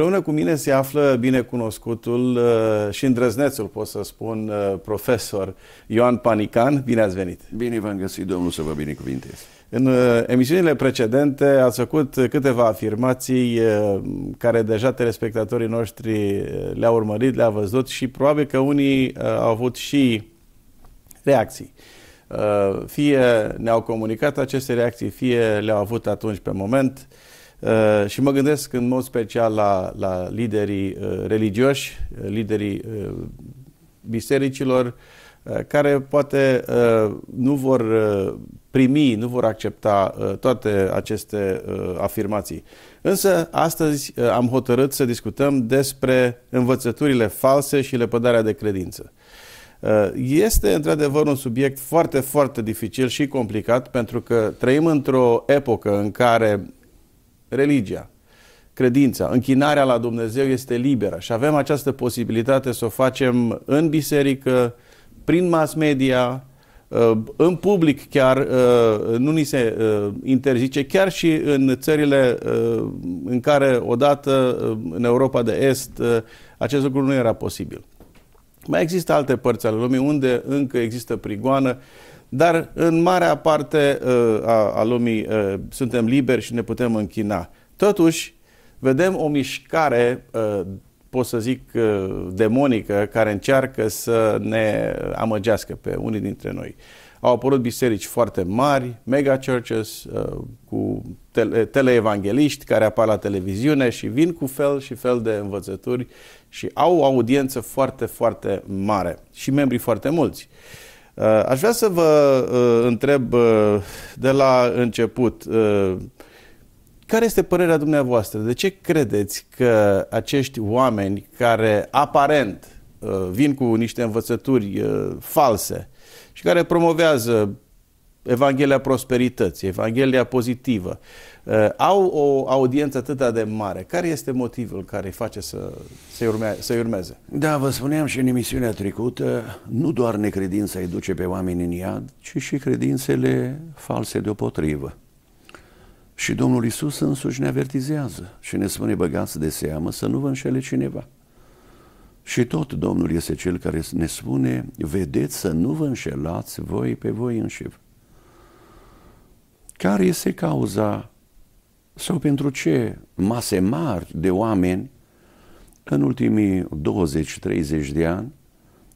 Împreună cu mine se află binecunoscutul uh, și îndrăznețul, pot să spun, uh, profesor Ioan Panican. Bine ați venit! Bine v-am găsit, domnul, să vă binecuvintez! În uh, emisiunile precedente ați făcut câteva afirmații care deja telespectatorii noștri le-au urmărit, le-au văzut și probabil că unii au avut și reacții fie ne-au comunicat aceste reacții, fie le-au avut atunci pe moment. Uh, și mă gândesc în mod special la, la liderii uh, religioși, uh, liderii uh, bisericilor, uh, care poate uh, nu vor primi, nu vor accepta toate aceste afirmații. Însă, astăzi am hotărât să discutăm despre învățăturile false și lepădarea de credință. Este într-adevăr un subiect foarte, foarte dificil și complicat pentru că trăim într-o epocă în care religia, credința, închinarea la Dumnezeu este liberă și avem această posibilitate să o facem în biserică, prin mass media, uh, în public chiar, uh, nu ni se uh, interzice, chiar și în țările în care odată în Europa de Est acest lucru nu era posibil. Mai există alte părți ale lumii unde încă există prigoană dar în marea parte uh, a, a lumii uh, suntem liberi și ne putem închina. Totuși, vedem o mișcare, uh, pot să zic, demonică, care încearcă să ne amăgească pe unii dintre noi. Au apărut biserici foarte mari, mega churches, cu tele- teleevangeliști care apar la televiziune și vin cu fel și fel de învățături și au o audiență foarte, foarte mare și membri foarte mulți. Uh, Uh, aș vrea să vă uh, întreb uh, de la început, care este părerea dumneavoastră? De ce credeți că acești oameni care aparent vin cu niște învățături false și care promovează Evanghelia prosperității, Evanghelia pozitivă, uh, au o audiență atât de mare. Care este motivul care îi face să, să, urme, să urmeze? Da, vă spuneam și în emisiunea trecută, nu doar necredința îi duce pe oameni în iad, ci și credințele false deopotrivă. Și Domnul Isus însuși ne avertizează și ne spune băgați de seamă să nu vă înșele cineva. Și tot Domnul este Cel care ne spune, vedeți să nu vă înșelați voi pe voi înșivă. Care este cauza sau pentru ce mase mari de oameni în ultimii 20-30 de ani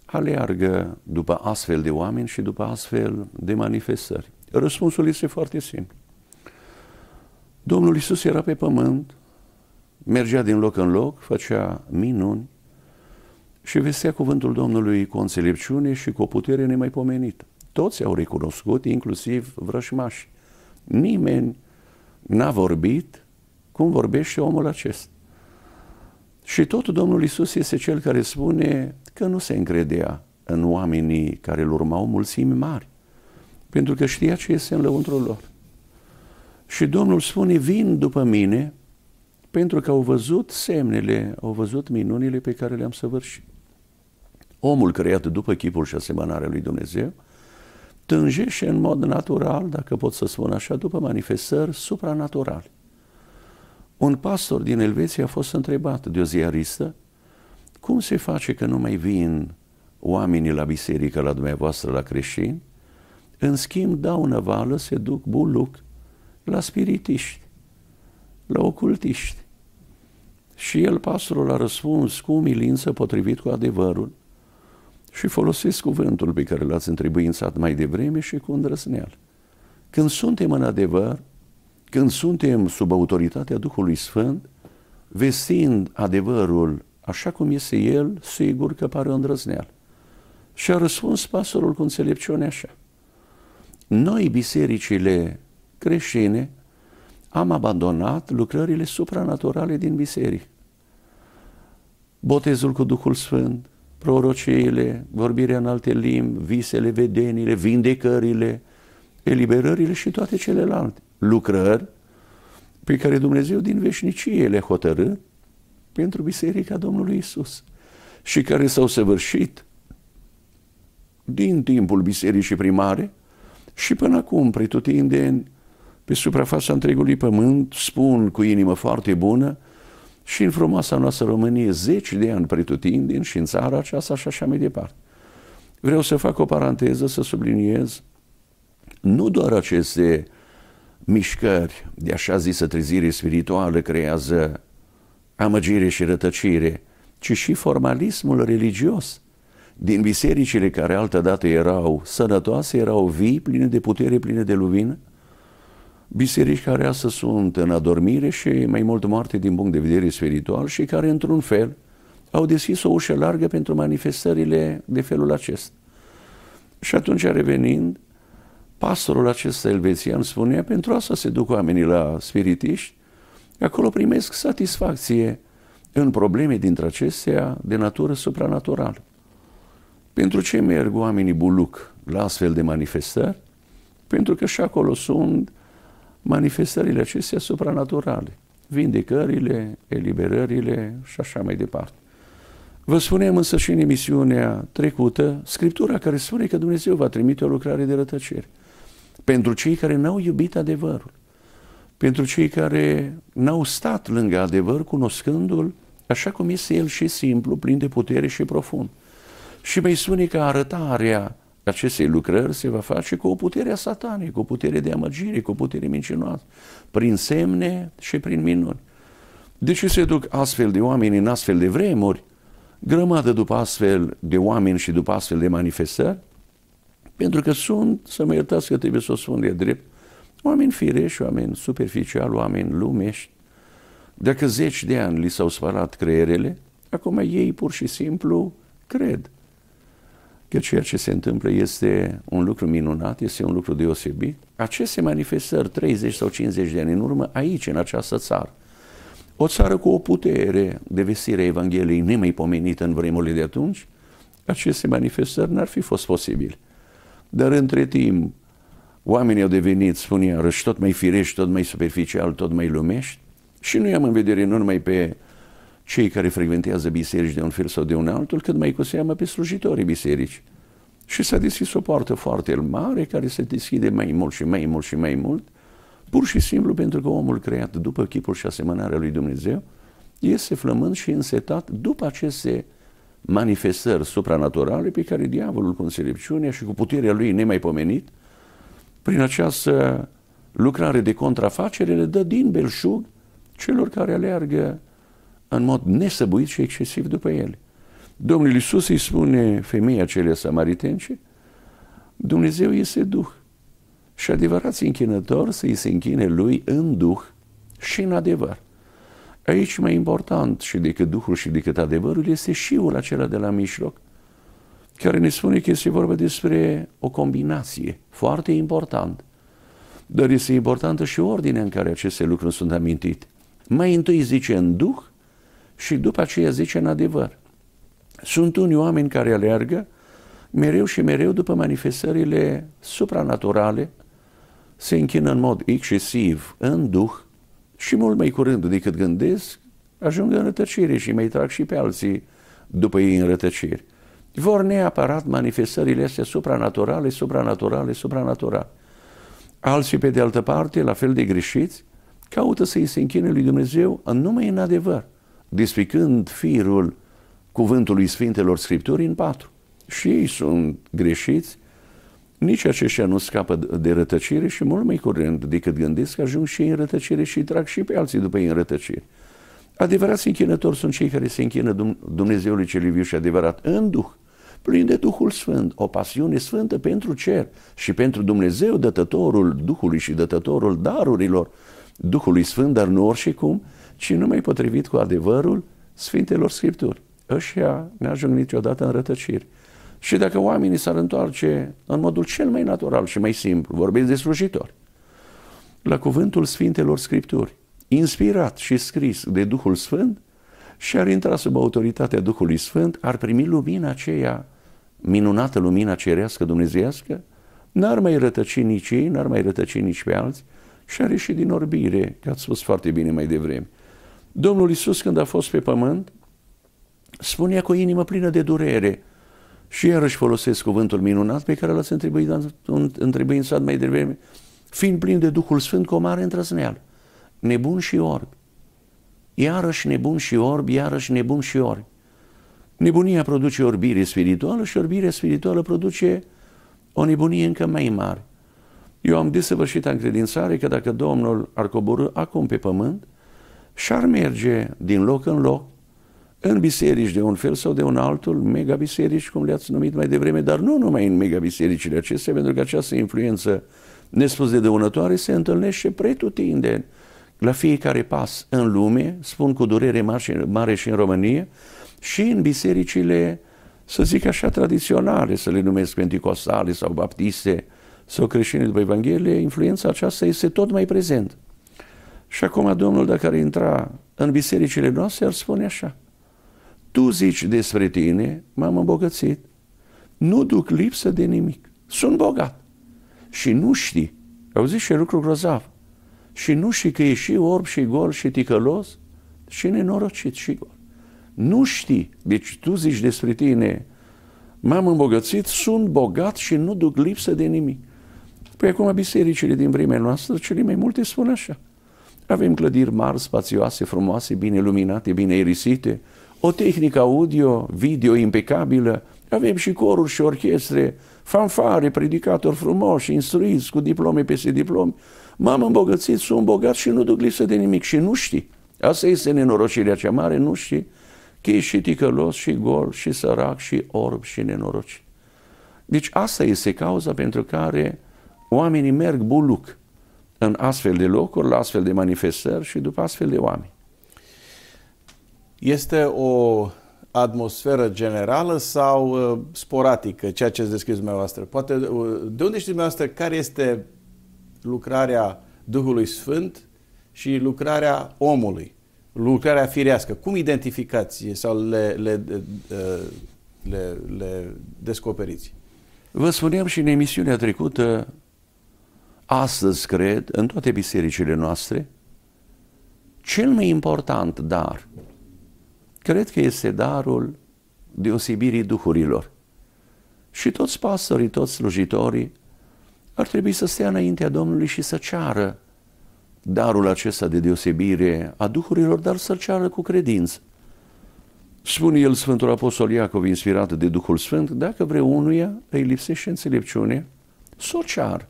aleargă după astfel de oameni și după astfel de manifestări? Răspunsul este foarte simplu. Domnul Isus era pe pământ, mergea din loc în loc, făcea minuni și vestea cuvântul Domnului cu înțelepciune și cu o putere nemaipomenită. Toți au recunoscut, inclusiv vrășmașii. Nimeni n-a vorbit cum vorbește omul acest. Și tot Domnul Isus este cel care spune că nu se încredea în oamenii care îl urmau mulțimi mari, pentru că știa ce este în lăuntrul lor. Și Domnul spune, vin după mine, pentru că au văzut semnele, au văzut minunile pe care le-am săvârșit. Omul creat după chipul și asemănarea lui Dumnezeu, tânjește în mod natural, dacă pot să spun așa, după manifestări supranaturale. Un pastor din Elveția a fost întrebat de o ziaristă cum se face că nu mai vin oamenii la biserică, la dumneavoastră, la creștini, în schimb dau năvală, se duc buluc la spiritiști, la ocultiști. Și el, pastorul, a răspuns cu umilință potrivit cu adevărul și folosesc cuvântul pe care l-ați întrebuințat mai devreme și cu îndrăzneală. Când suntem în adevăr, când suntem sub autoritatea Duhului Sfânt, vestind adevărul așa cum este el, sigur că pare o îndrăzneală. Și a răspuns pastorul cu înțelepciune așa. Noi, bisericile creștine, am abandonat lucrările supranaturale din biserică. Botezul cu Duhul Sfânt, prorociile, vorbirea în alte limbi, visele, vedenile, vindecările, eliberările și toate celelalte lucrări pe care Dumnezeu din veșnicie le hotărâ pentru Biserica Domnului Isus și care s-au săvârșit din timpul bisericii primare și până acum, pretutindeni, pe suprafața întregului pământ, spun cu inimă foarte bună, și în frumoasa noastră Românie, zeci de ani din și în țara aceasta și așa mai departe. Vreau să fac o paranteză, să subliniez nu doar aceste mișcări de așa zisă trezire spirituală creează amăgire și rătăcire, ci și formalismul religios din bisericile care altădată erau sănătoase, erau vii, pline de putere, pline de lumină, biserici care astăzi sunt în adormire și mai mult moarte din punct de vedere spiritual și care, într-un fel, au deschis o ușă largă pentru manifestările de felul acesta. Și atunci, revenind, pastorul acesta elvețian spunea, pentru asta se duc oamenii la spiritiști, acolo primesc satisfacție în probleme dintre acestea de natură supranaturală. Pentru ce merg oamenii buluc la astfel de manifestări? Pentru că și acolo sunt manifestările acestea supranaturale, vindecările, eliberările și așa mai departe. Vă spuneam însă și în emisiunea trecută Scriptura care spune că Dumnezeu va trimite o lucrare de rătăcere pentru cei care n-au iubit adevărul, pentru cei care n-au stat lângă adevăr cunoscându-l așa cum este el și simplu, plin de putere și profund. Și mai spune că arătarea acestei lucrări se va face cu o putere satanică, cu o putere de amăgire, cu o putere mincinoasă, prin semne și prin minuni. De ce se duc astfel de oameni în astfel de vremuri, grămadă după astfel de oameni și după astfel de manifestări? Pentru că sunt, să mă iertați că trebuie să o spun de drept, oameni firești, oameni superficiali, oameni lumești. Dacă zeci de ani li s-au spălat creierele, acum ei pur și simplu cred că ceea ce se întâmplă este un lucru minunat, este un lucru deosebit. Aceste manifestări, 30 sau 50 de ani în urmă, aici, în această țară, o țară cu o putere de vestire a Evangheliei nemaipomenită în vremurile de atunci, aceste manifestări n-ar fi fost posibile. Dar între timp, oamenii au devenit, spun iarăși, tot mai firești, tot mai superficial, tot mai lumești și nu i-am în vedere nu numai pe cei care frecventează biserici de un fel sau de un altul, cât mai cu seamă pe slujitorii biserici. Și s-a deschis o poartă foarte mare care se deschide mai mult și mai mult și mai mult, pur și simplu pentru că omul creat după chipul și asemănarea lui Dumnezeu este flămând și însetat după aceste manifestări supranaturale pe care diavolul cu înțelepciunea și cu puterea lui nemaipomenit, prin această lucrare de contrafacere, le dă din belșug celor care aleargă în mod nesăbuit și excesiv după ele. Domnul Iisus îi spune femeii acelea samaritence, Dumnezeu este Duh și adevărați închinător să-i se închine lui în Duh și în adevăr. Aici mai important și decât Duhul și decât adevărul este șiul acela de la mijloc, care ne spune că este vorba despre o combinație foarte importantă. Dar este importantă și ordinea în care aceste lucruri sunt amintite. Mai întâi zice în Duh și după aceea zice în adevăr. Sunt unii oameni care aleargă mereu și mereu după manifestările supranaturale, se închină în mod excesiv în duh și mult mai curând decât gândesc, ajung în rătăcire și mai trag și pe alții după ei în rătăcire. Vor neapărat manifestările astea supranaturale, supranaturale, supranaturale. Alții, pe de altă parte, la fel de greșiți, caută să-i se închine lui Dumnezeu numai în adevăr dispicând firul cuvântului Sfintelor Scripturii în patru. Și ei sunt greșiți, nici aceștia nu scapă de rătăcire și mult mai curând decât gândesc ajung și ei în rătăcire și trag și pe alții după ei în rătăcire. Adevărați închinători sunt cei care se închină Dumnezeului cel viu și adevărat în Duh, plin de Duhul Sfânt, o pasiune sfântă pentru cer și pentru Dumnezeu, dătătorul Duhului și dătătorul darurilor Duhului Sfânt, dar nu oricum, cum, ci numai potrivit cu adevărul Sfintelor Scripturi. Ăștia ne ajung niciodată în rătăciri. Și dacă oamenii s-ar întoarce în modul cel mai natural și mai simplu, vorbesc de slujitori, la cuvântul Sfintelor Scripturi, inspirat și scris de Duhul Sfânt, și ar intra sub autoritatea Duhului Sfânt, ar primi lumina aceea, minunată lumina cerească Dumnezeiască, n-ar mai rătăci nici ei, n-ar mai rătăci nici pe alți și ar ieși din orbire, că ați spus foarte bine mai devreme. Domnul Isus, când a fost pe pământ, spunea cu o inimă plină de durere și iarăși folosesc cuvântul minunat pe care l-ați întrebuințat mai devreme, fiind plin de Duhul Sfânt cu o mare întrăzneală, nebun și orb. Iarăși nebun și orb, iarăși nebun și orb. Nebunia produce orbire spirituală și orbirea spirituală produce o nebunie încă mai mare. Eu am desăvârșit credințare că dacă Domnul ar coborâ acum pe pământ, și ar merge din loc în loc, în biserici de un fel sau de un altul, mega biserici, cum le-ați numit mai devreme, dar nu numai în mega bisericile acestea, pentru că această influență nespus de dăunătoare se întâlnește pretutindeni la fiecare pas în lume, spun cu durere mare și în România, și în bisericile, să zic așa, tradiționale, să le numesc pentecostale sau baptiste sau creștine după Evanghelie, influența aceasta este tot mai prezentă. Și acum Domnul, dacă ar intra în bisericile noastre, ar spune așa. Tu zici despre tine, m-am îmbogățit. Nu duc lipsă de nimic. Sunt bogat. Și nu știi. zis și lucru grozav. Și nu știi că e și orb și gol și ticălos și nenorocit și gol. Nu știi. Deci tu zici despre tine, m-am îmbogățit, sunt bogat și nu duc lipsă de nimic. Păi acum bisericile din vremea noastră, cele mai multe spun așa – avem clădiri mari, spațioase, frumoase, bine luminate, bine erisite, o tehnică audio, video impecabilă, avem și coruri și orchestre, fanfare, predicatori frumoși, instruiți, cu diplome peste diplome. M-am îmbogățit, sunt bogat și nu duc lipsă de nimic și nu știi. Asta este nenorocirea cea mare, nu știi că ești și ticălos, și gol, și sărac, și orb, și nenorocit. Deci asta este cauza pentru care oamenii merg buluc în astfel de locuri, la astfel de manifestări și după astfel de oameni. Este o atmosferă generală sau sporatică uh, sporadică, ceea ce ați descris dumneavoastră? Poate, uh, de unde știți dumneavoastră care este lucrarea Duhului Sfânt și lucrarea omului, lucrarea firească? Cum identificați sau le, le, le, uh, le, le descoperiți? Vă spuneam și în emisiunea trecută astăzi cred, în toate bisericile noastre, cel mai important dar, cred că este darul deosebirii duhurilor. Și toți pastorii, toți slujitorii ar trebui să stea înaintea Domnului și să ceară darul acesta de deosebire a duhurilor, dar să-l ceară cu credință. Spune el Sfântul Apostol Iacov, inspirat de Duhul Sfânt, dacă vreunuia îi lipsește înțelepciune, să o ceară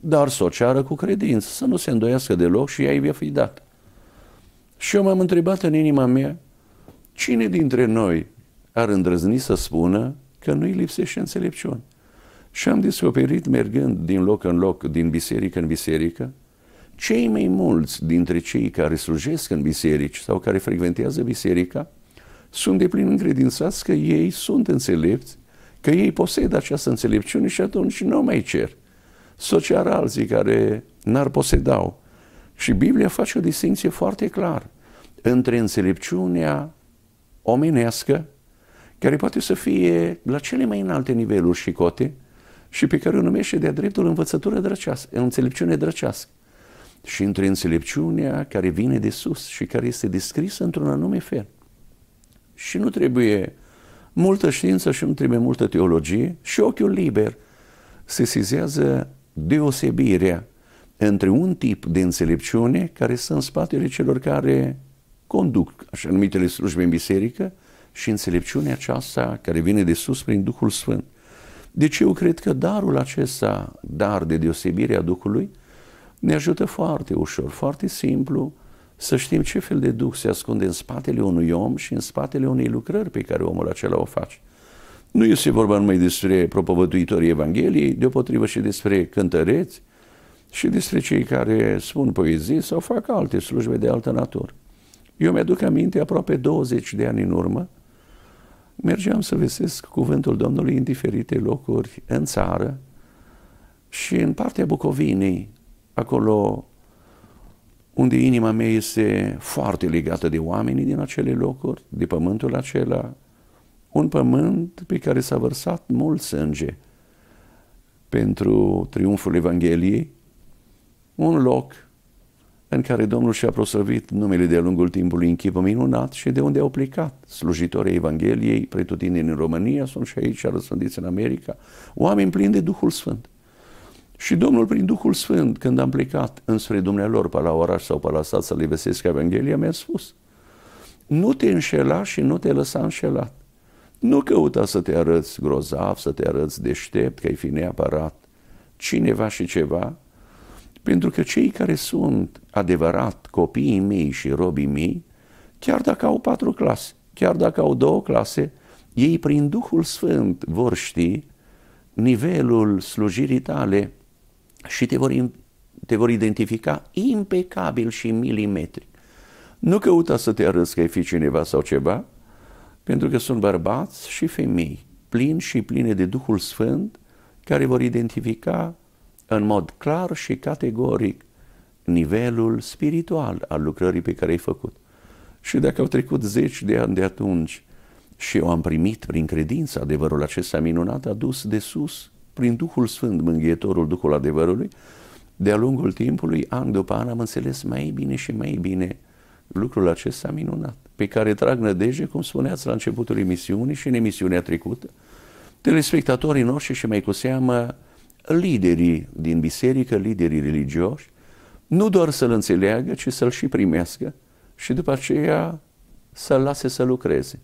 dar să o ceară cu credință, să nu se îndoiască deloc și ea îi va fi dat. Și eu m-am întrebat în inima mea, cine dintre noi ar îndrăzni să spună că nu-i lipsește înțelepciune? Și am descoperit, mergând din loc în loc, din biserică în biserică, cei mai mulți dintre cei care slujesc în biserici sau care frecventează biserica sunt de plin încredințați că ei sunt înțelepți, că ei posedă această înțelepciune și atunci nu mai cer social alții care n-ar posedau. Și Biblia face o distinție foarte clară între înțelepciunea omenească, care poate să fie la cele mai înalte niveluri și cote, și pe care o numește de-a dreptul învățătură drăcească, înțelepciune drăcească. Și între înțelepciunea care vine de sus și care este descrisă într-un anume fel. Și nu trebuie multă știință și nu trebuie multă teologie și ochiul liber se sizează deosebirea între un tip de înțelepciune care sunt în spatele celor care conduc așa numitele slujbe în biserică și înțelepciunea aceasta care vine de sus prin Duhul Sfânt. Deci eu cred că darul acesta, dar de deosebire a Duhului, ne ajută foarte ușor, foarte simplu să știm ce fel de Duh se ascunde în spatele unui om și în spatele unei lucrări pe care omul acela o face. Nu este vorba numai despre propovăduitorii Evangheliei, deopotrivă și despre cântăreți și despre cei care spun poezii sau fac alte slujbe de altă natură. Eu mi-aduc aminte, aproape 20 de ani în urmă, mergeam să vestesc cuvântul Domnului în diferite locuri în țară și în partea Bucovinei, acolo unde inima mea este foarte legată de oamenii din acele locuri, de pământul acela, un pământ pe care s-a vărsat mult sânge pentru triumful Evangheliei, un loc în care Domnul și-a prosăvit numele de-a lungul timpului în chip minunat și de unde au plecat slujitorii Evangheliei, pretutindeni în România, sunt și aici răsândiți în America, oameni plini de Duhul Sfânt. Și Domnul, prin Duhul Sfânt, când am plecat înspre dumnealor pe la oraș sau pe la sat să le vesesc Evanghelia, mi-a spus, nu te înșela și nu te lăsa înșelat. Nu căuta să te arăți grozav, să te arăți deștept, că ai fi neapărat cineva și ceva, pentru că cei care sunt adevărat copiii mei și robii mei, chiar dacă au patru clase, chiar dacă au două clase, ei prin Duhul Sfânt vor ști nivelul slujirii tale și te vor, te vor identifica impecabil și milimetric. Nu căuta să te arăți că ai fi cineva sau ceva, pentru că sunt bărbați și femei plini și pline de Duhul Sfânt care vor identifica în mod clar și categoric nivelul spiritual al lucrării pe care ai făcut. Și dacă au trecut zeci de ani de atunci și eu am primit prin credință adevărul acesta minunat adus de sus prin Duhul Sfânt, mânghietorul Duhul adevărului, de-a lungul timpului, an după an, am înțeles mai bine și mai bine lucrul acesta minunat pe care trag nădejde, cum spuneați la începutul emisiunii și în emisiunea trecută, telespectatorii noștri și mai cu seamă liderii din biserică, liderii religioși, nu doar să-l înțeleagă, ci să-l și primească și după aceea să-l lase să lucreze.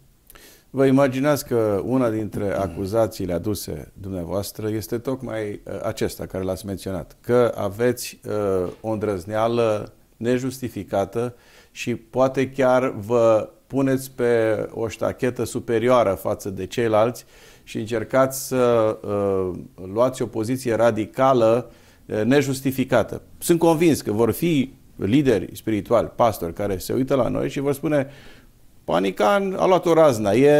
Vă imaginați că una dintre acuzațiile aduse dumneavoastră este tocmai uh, acesta care l-ați menționat, că aveți uh, o îndrăzneală nejustificată uh, și poate chiar vă puneți pe o ștachetă superioară față de ceilalți și încercați să uh, luați o poziție radicală uh, nejustificată. Sunt convins că vor fi lideri spirituali, pastori, care se uită la noi și vor spune Panican a luat o razna, e,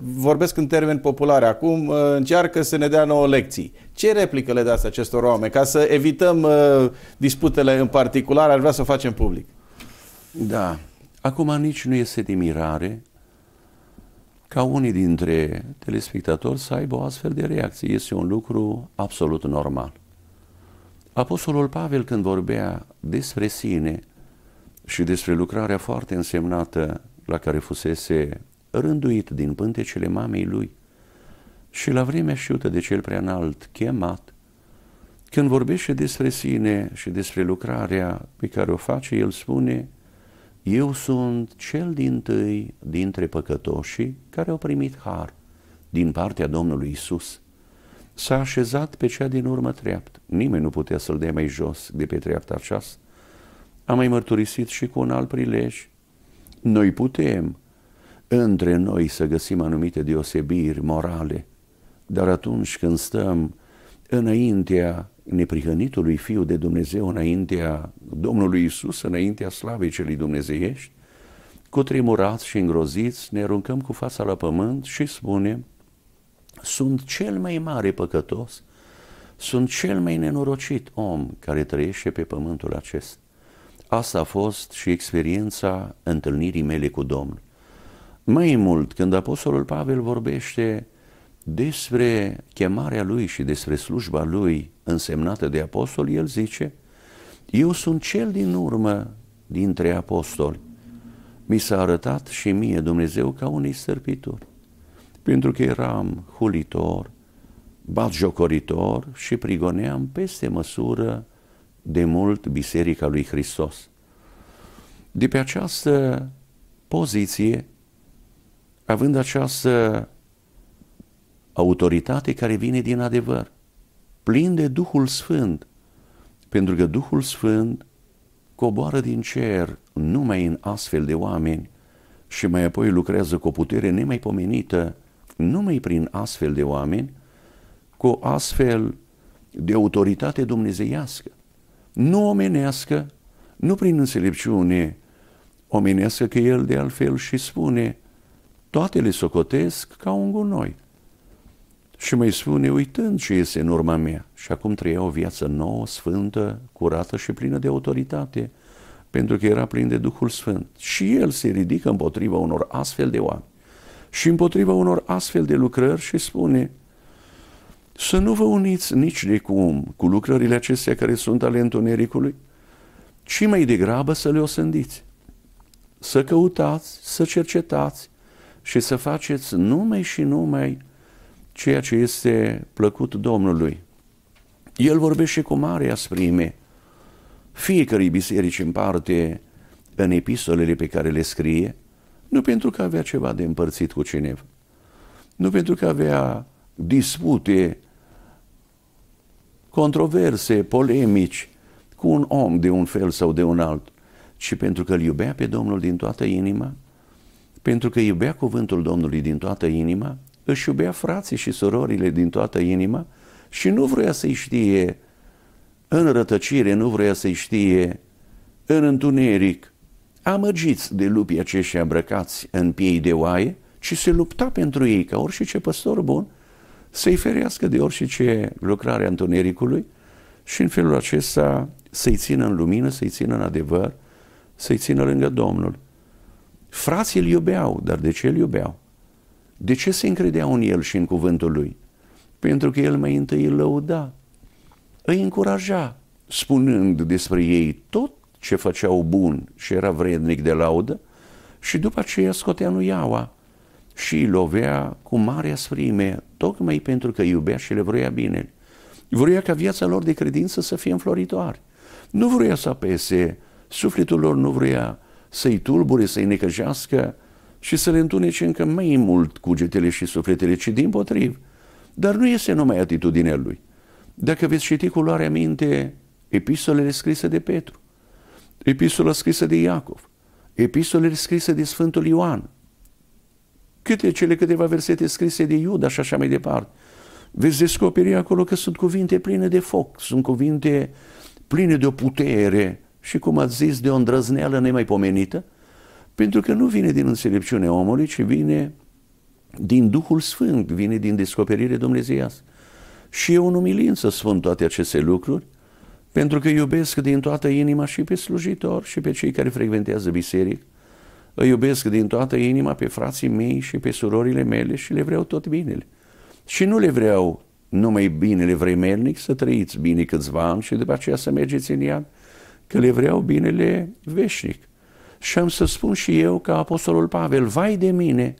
vorbesc în termeni populare acum, uh, încearcă să ne dea nouă lecții. Ce replică le dați acestor oameni ca să evităm uh, disputele în particular, ar vrea să o facem public? Da. Acum nici nu este de mirare ca unii dintre telespectatori să aibă o astfel de reacție. Este un lucru absolut normal. Apostolul Pavel, când vorbea despre sine și despre lucrarea foarte însemnată la care fusese rânduit din pântecele mamei lui și la vremea știută de cel prea înalt chemat, când vorbește despre sine și despre lucrarea pe care o face, el spune – eu sunt cel din tâi dintre păcătoșii care au primit har din partea Domnului Isus. S-a așezat pe cea din urmă treaptă. Nimeni nu putea să-l dea mai jos de pe treapta aceasta. Am mai mărturisit și cu un alt prilej. Noi putem între noi să găsim anumite deosebiri morale, dar atunci când stăm înaintea neprihănitului Fiu de Dumnezeu înaintea Domnului Isus, înaintea slavei celui dumnezeiești, cu tremurați și îngroziți, ne aruncăm cu fața la pământ și spunem, sunt cel mai mare păcătos, sunt cel mai nenorocit om care trăiește pe pământul acesta. Asta a fost și experiența întâlnirii mele cu Domnul. Mai mult, când Apostolul Pavel vorbește despre chemarea lui și despre slujba lui însemnată de apostol, el zice, eu sunt cel din urmă dintre apostoli. Mi s-a arătat și mie Dumnezeu ca unui sărpitor, pentru că eram hulitor, batjocoritor și prigoneam peste măsură de mult Biserica lui Hristos. De pe această poziție, având această autoritate care vine din adevăr, plin de Duhul Sfânt, pentru că Duhul Sfânt coboară din cer numai în astfel de oameni și mai apoi lucrează cu o putere nemaipomenită numai prin astfel de oameni, cu o astfel de autoritate dumnezeiască, nu omenească, nu prin înțelepciune omenească, că el de altfel și spune, toate le socotesc ca un gunoi și mai spune, uitând ce este în urma mea. Și acum trăia o viață nouă, sfântă, curată și plină de autoritate, pentru că era plin de Duhul Sfânt. Și el se ridică împotriva unor astfel de oameni și împotriva unor astfel de lucrări și spune, să nu vă uniți nici de cum cu lucrările acestea care sunt ale întunericului, ci mai degrabă să le osândiți. Să căutați, să cercetați și să faceți numai și numai ceea ce este plăcut Domnului. El vorbește cu mare asprime fiecărei biserici în parte în epistolele pe care le scrie, nu pentru că avea ceva de împărțit cu cineva, nu pentru că avea dispute, controverse, polemici cu un om de un fel sau de un alt, ci pentru că îl iubea pe Domnul din toată inima, pentru că iubea cuvântul Domnului din toată inima își iubea frații și surorile din toată inima și nu vrea să-i știe în rătăcire, nu vrea să-i știe în întuneric, amăgiți de lupii aceștia îmbrăcați în piei de oaie, ci se lupta pentru ei ca orice păstor bun să-i ferească de orice lucrare a întunericului și în felul acesta să-i țină în lumină, să-i țină în adevăr, să-i țină lângă Domnul. Frații îl iubeau, dar de ce îl iubeau? De ce se încredeau în el și în cuvântul lui? Pentru că el mai întâi îl lăuda, îi încuraja, spunând despre ei tot ce făceau bun și era vrednic de laudă, și după aceea scotea nuiaua și îi lovea cu mare asprime, tocmai pentru că iubea și le vroia bine. Vroia ca viața lor de credință să fie înfloritoare. Nu vroia să apese, sufletul lor nu vroia să-i tulbure, să-i necăjească, și să le întunece încă mai mult cugetele și sufletele, ci din potriv. Dar nu este numai atitudinea lui. Dacă veți citi cu luare minte epistolele scrise de Petru, epistola scrisă de Iacov, epistolele scrise de Sfântul Ioan, câte cele câteva versete scrise de Iuda și așa mai departe, veți descoperi acolo că sunt cuvinte pline de foc, sunt cuvinte pline de o putere și, cum ați zis, de o îndrăzneală nemaipomenită, pentru că nu vine din înțelepciune omului, ci vine din Duhul Sfânt, vine din descoperire dumnezeiască. Și eu în umilință spun toate aceste lucruri, pentru că iubesc din toată inima și pe slujitor și pe cei care frecventează biserică. Îi iubesc din toată inima pe frații mei și pe surorile mele și le vreau tot binele. Și nu le vreau numai binele vremelnic, să trăiți bine câțiva ani și după aceea să mergeți în iad, că le vreau binele veșnic și am să spun și eu ca Apostolul Pavel, vai de mine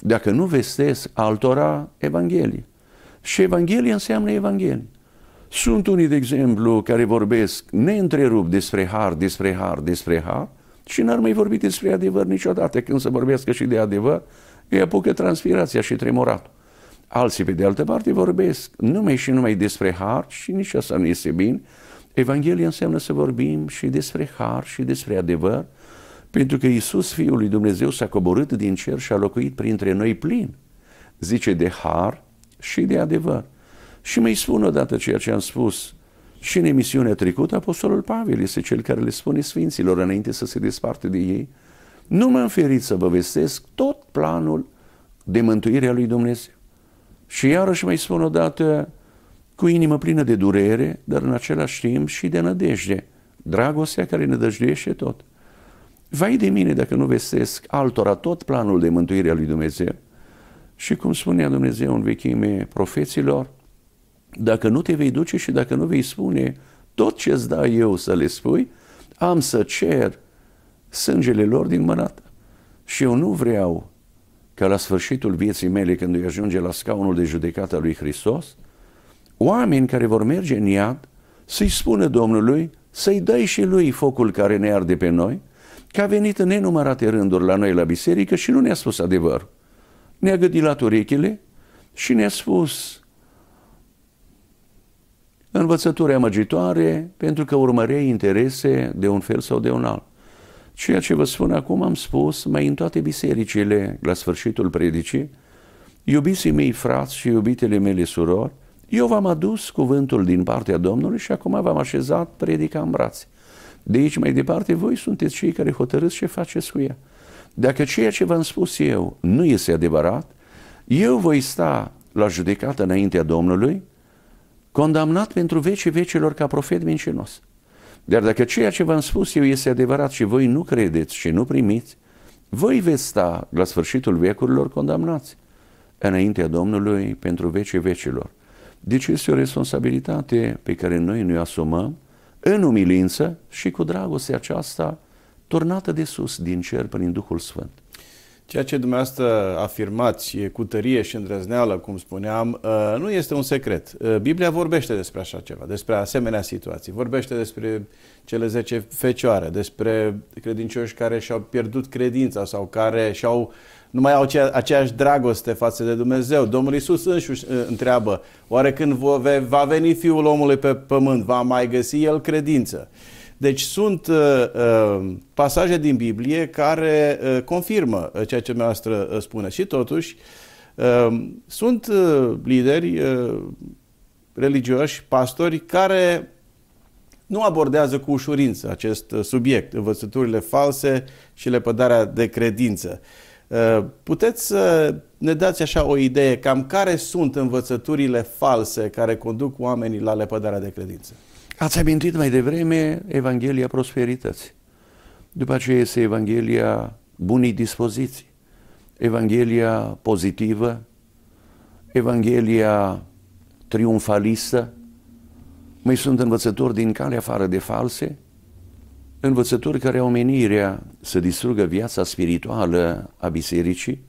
dacă nu vestesc altora Evanghelie. Și Evanghelie înseamnă Evanghelie. Sunt unii, de exemplu, care vorbesc neîntrerupt despre har, despre har, despre har și n-ar mai vorbi despre adevăr niciodată. Când să vorbească și de adevăr, îi apucă transpirația și tremurat. Alții, pe de altă parte, vorbesc numai și numai despre har și nici asta nu este bine. Evanghelia înseamnă să vorbim și despre har și despre adevăr, pentru că Isus, Fiul lui Dumnezeu, s-a coborât din cer și a locuit printre noi plin. Zice de har și de adevăr. Și mai spun odată ceea ce am spus și în emisiunea trecută, Apostolul Pavel este cel care le spune Sfinților înainte să se desparte de ei, nu m-am ferit să vă vestesc tot planul de mântuire a lui Dumnezeu. Și iarăși mai spun odată, cu inimă plină de durere, dar în același timp și de nădejde. Dragostea care ne dăjduiește tot. Vai de mine dacă nu vestesc altora tot planul de mântuire al lui Dumnezeu. Și cum spunea Dumnezeu în vechime profeților, dacă nu te vei duce și dacă nu vei spune tot ce îți dau eu să le spui, am să cer sângele lor din mâna ta. Și eu nu vreau ca la sfârșitul vieții mele, când îi ajunge la scaunul de judecată lui Hristos, oameni care vor merge în iad să-i spună Domnului, să-i dai și lui focul care ne arde pe noi – că a venit în nenumărate rânduri la noi la biserică și nu ne-a spus adevărul. Ne-a gădilat urechile și ne-a spus învățături amăgitoare pentru că urmăreai interese de un fel sau de un alt. Ceea ce vă spun acum am spus mai în toate bisericile la sfârșitul predicii, iubiții mei frați și iubitele mele surori, eu v-am adus cuvântul din partea Domnului și acum v-am așezat predica în brațe. De aici mai departe, voi sunteți cei care hotărâți ce faceți cu ea. Dacă ceea ce v-am spus eu nu este adevărat, eu voi sta la judecată înaintea Domnului, condamnat pentru vecii vecilor ca profet mincinos. Dar dacă ceea ce v-am spus eu este adevărat și voi nu credeți și nu primiți, voi veți sta la sfârșitul vecurilor condamnați înaintea Domnului pentru vecii vecilor. Deci este o responsabilitate pe care noi ne asumăm în umilință și cu dragostea aceasta turnată de sus, din cer, prin Duhul Sfânt. Ceea ce dumneavoastră afirmați cu tărie și îndrăzneală, cum spuneam, uh, nu este un secret. Uh, Biblia vorbește despre așa ceva, despre asemenea situații. Vorbește despre cele 10 fecioare, despre credincioși care și-au pierdut credința sau care și-au nu mai au aceeași dragoste față de Dumnezeu. Domnul Isus însuși uh, întreabă, oare când va veni Fiul omului pe pământ, va mai găsi El credință? Deci sunt uh, uh, pasaje din Biblie care uh, confirmă uh, ceea ce noastră uh, spune. Și totuși, uh, sunt uh, lideri uh, religioși, pastori, care nu abordează cu ușurință acest subiect, învățăturile false și lepădarea de credință. Uh, Eh, puteți să ne dați așa o idee cam care sunt învățăturile false care conduc oamenii la lepădarea de credință? Ați amintit mai devreme Evanghelia Prosperității. După aceea este Evanghelia Bunii Dispoziții, Evanghelia Pozitivă, Evanghelia Triumfalistă. Mai sunt învățători din calea afară de false, învățături care au menirea să distrugă viața spirituală a bisericii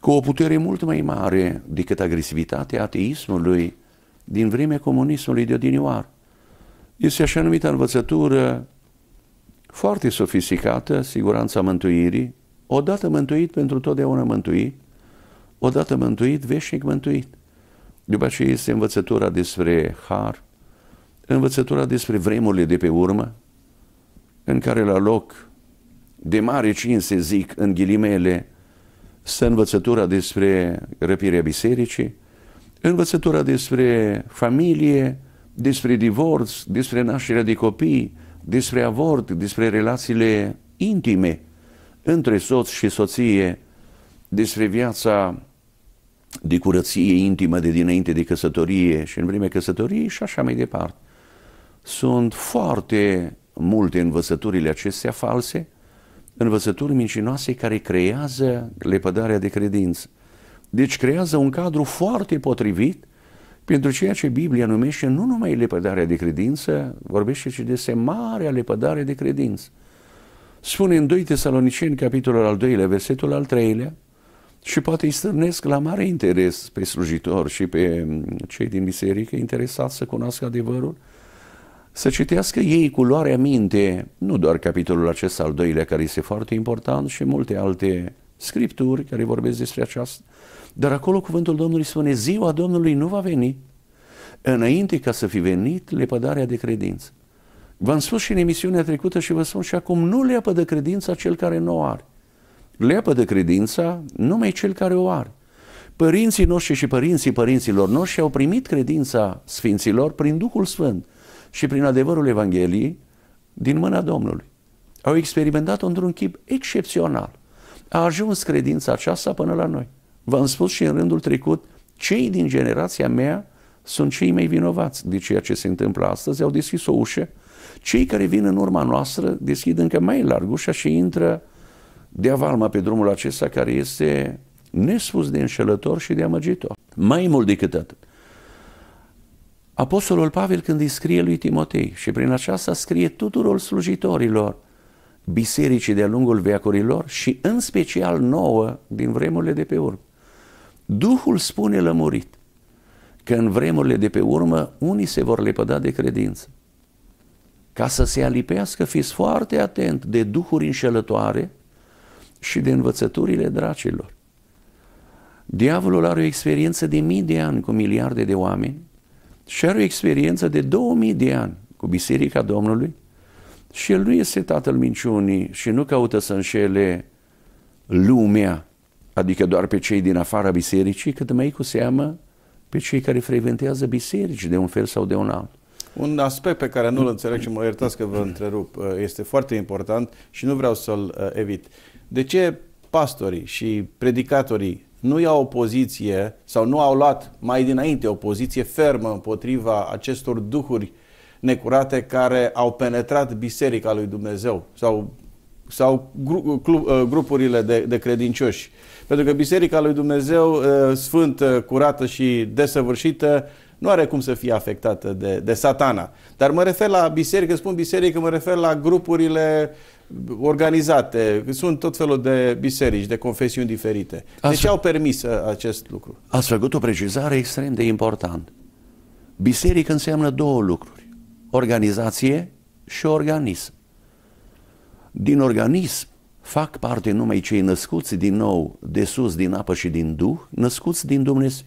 cu o putere mult mai mare decât agresivitatea ateismului din vremea comunismului de odinioară. Este așa numită învățătură foarte sofisticată, siguranța mântuirii, odată mântuit pentru totdeauna mântuit, odată mântuit, veșnic mântuit. După aceea este învățătura despre har, învățătura despre vremurile de pe urmă, în care la loc de mare cinste zic în ghilimele stă învățătura despre răpirea bisericii, învățătura despre familie, despre divorț, despre nașterea de copii, despre avort, despre relațiile intime între soț și soție, despre viața de curăție intimă de dinainte de căsătorie și în vremea căsătoriei și așa mai departe. Sunt foarte multe învățăturile acestea false, învățături mincinoase care creează lepădarea de credință. Deci creează un cadru foarte potrivit pentru ceea ce Biblia numește nu numai lepădarea de credință, vorbește și despre marea lepădare de credință. Spune în 2 Tesaloniceni, capitolul al doilea versetul al treilea și poate îi stârnesc la mare interes pe slujitori și pe mm, cei din biserică interesați să cunoască adevărul, să citească ei cu luare minte, nu doar capitolul acesta al doilea, care este foarte important, și multe alte scripturi care vorbesc despre aceasta, dar acolo cuvântul Domnului spune, ziua Domnului nu va veni înainte ca să fi venit lepădarea de credință. V-am spus și în emisiunea trecută și vă spun și acum, nu leapă de credința cel care nu o are. Leapă de credința numai cel care o are. Părinții noștri și părinții părinților noștri au primit credința Sfinților prin Duhul Sfânt și prin adevărul Evangheliei din mâna Domnului. Au experimentat-o într-un chip excepțional. A ajuns credința aceasta până la noi. V-am spus și în rândul trecut, cei din generația mea sunt cei mai vinovați de ceea ce se întâmplă astăzi, au deschis o ușă, cei care vin în urma noastră deschid încă mai larg ușa și intră de avalma pe drumul acesta care este nespus de înșelător și de amăgitor. Mai mult decât atât, Apostolul Pavel când îi scrie lui Timotei și prin aceasta scrie tuturor slujitorilor bisericii de-a lungul veacurilor și în special nouă din vremurile de pe urmă. Duhul spune lămurit că în vremurile de pe urmă unii se vor lepăda de credință. Ca să se alipească, fiți foarte atent de duhuri înșelătoare și de învățăturile dracilor. Diavolul are o experiență de mii de ani cu miliarde de oameni și are o experiență de 2000 de ani cu Biserica Domnului și el nu este tatăl minciunii și nu caută să înșele lumea, adică doar pe cei din afara bisericii, cât mai cu seamă pe cei care frecventează biserici de un fel sau de un alt. Un aspect pe care nu-l înțeleg și mă iertați că vă întrerup, uh, este foarte important și nu vreau să-l uh, evit. De ce pastorii și predicatorii nu iau o poziție sau nu au luat mai dinainte o poziție fermă împotriva acestor duhuri necurate care au penetrat biserica lui Dumnezeu sau, sau gru, club, uh, grupurile de, de credincioși. Pentru că biserica lui Dumnezeu, uh, sfântă, curată și desăvârșită, nu are cum să fie afectată de, de satana. Dar mă refer la biserică, spun biserică, mă refer la grupurile organizate, sunt tot felul de biserici, de confesiuni diferite. Astfel, de ce au permis uh, acest lucru? Ați făcut o precizare extrem de importantă. Biserică înseamnă două lucruri. Organizație și organism. Din organism fac parte numai cei născuți din nou de sus, din apă și din Duh, născuți din Dumnezeu.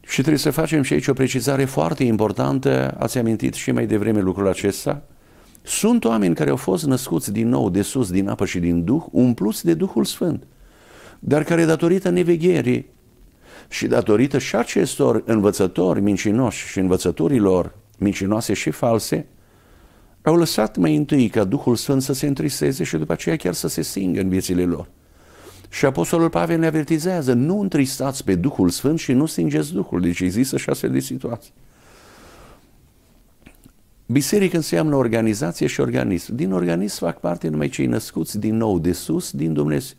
Și trebuie să facem și aici o precizare foarte importantă, ați amintit și mai devreme lucrul acesta, sunt oameni care au fost născuți din nou, de sus, din apă și din Duh, umpluți de Duhul Sfânt, dar care datorită nevegherii și datorită și acestor învățători mincinoși și învățăturilor mincinoase și false, au lăsat mai întâi ca Duhul Sfânt să se întristeze și după aceea chiar să se singă în viețile lor. Și Apostolul Pavel ne avertizează, nu întristați pe Duhul Sfânt și nu stingeți Duhul. Deci există și de situații. Biserică înseamnă organizație și organism. Din organism fac parte numai cei născuți din nou de sus, din Dumnezeu.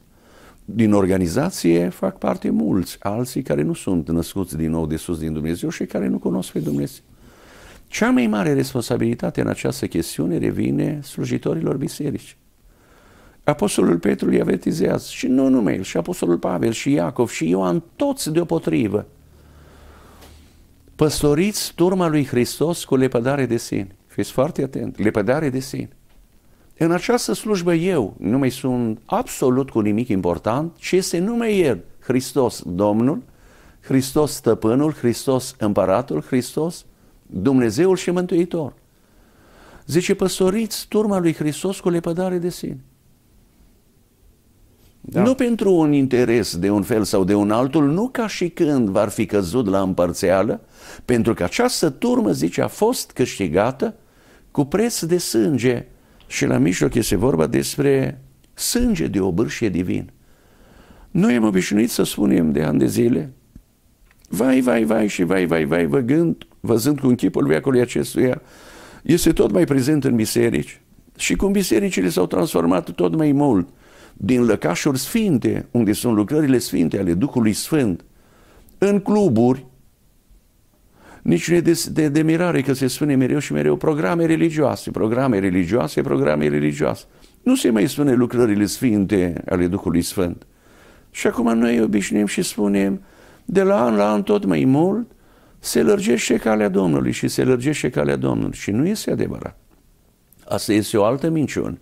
Din organizație fac parte mulți, alții care nu sunt născuți din nou de sus din Dumnezeu și care nu cunosc pe Dumnezeu. Cea mai mare responsabilitate în această chestiune revine slujitorilor biserici. Apostolul Petru îi avetizează și nu numai el, și Apostolul Pavel, și Iacov, și Ioan, toți deopotrivă. Păstoriți turma lui Hristos cu lepădare de sine. Fiți foarte atent. Lepădare de sine. În această slujbă eu nu mai sunt absolut cu nimic important, ci este numai El, Hristos Domnul, Hristos Stăpânul, Hristos Împăratul, Hristos Dumnezeul și Mântuitor. Zice, păstoriți turma lui Hristos cu lepădare de sine. Da. Nu pentru un interes de un fel sau de un altul, nu ca și când v-ar fi căzut la împărțeală, pentru că această turmă, zice, a fost câștigată cu preț de sânge și la mijloc este vorba despre sânge de obârșie divin. Noi am obișnuit să spunem de ani de zile, vai, vai, vai și vai, vai, vai, văgând, văzând cu închipul veacului acestuia, este tot mai prezent în biserici. Și cum bisericile s-au transformat tot mai mult din lăcașuri sfinte, unde sunt lucrările sfinte ale Duhului Sfânt, în cluburi nici nu e de, de, de mirare că se spune mereu și mereu programe religioase, programe religioase, programe religioase. Nu se mai spune lucrările sfinte ale Duhului Sfânt. Și acum noi obișnuim și spunem, de la an la an tot mai mult, se lărgește calea Domnului și se lărgește calea Domnului. Și nu este adevărat. Asta este o altă minciună.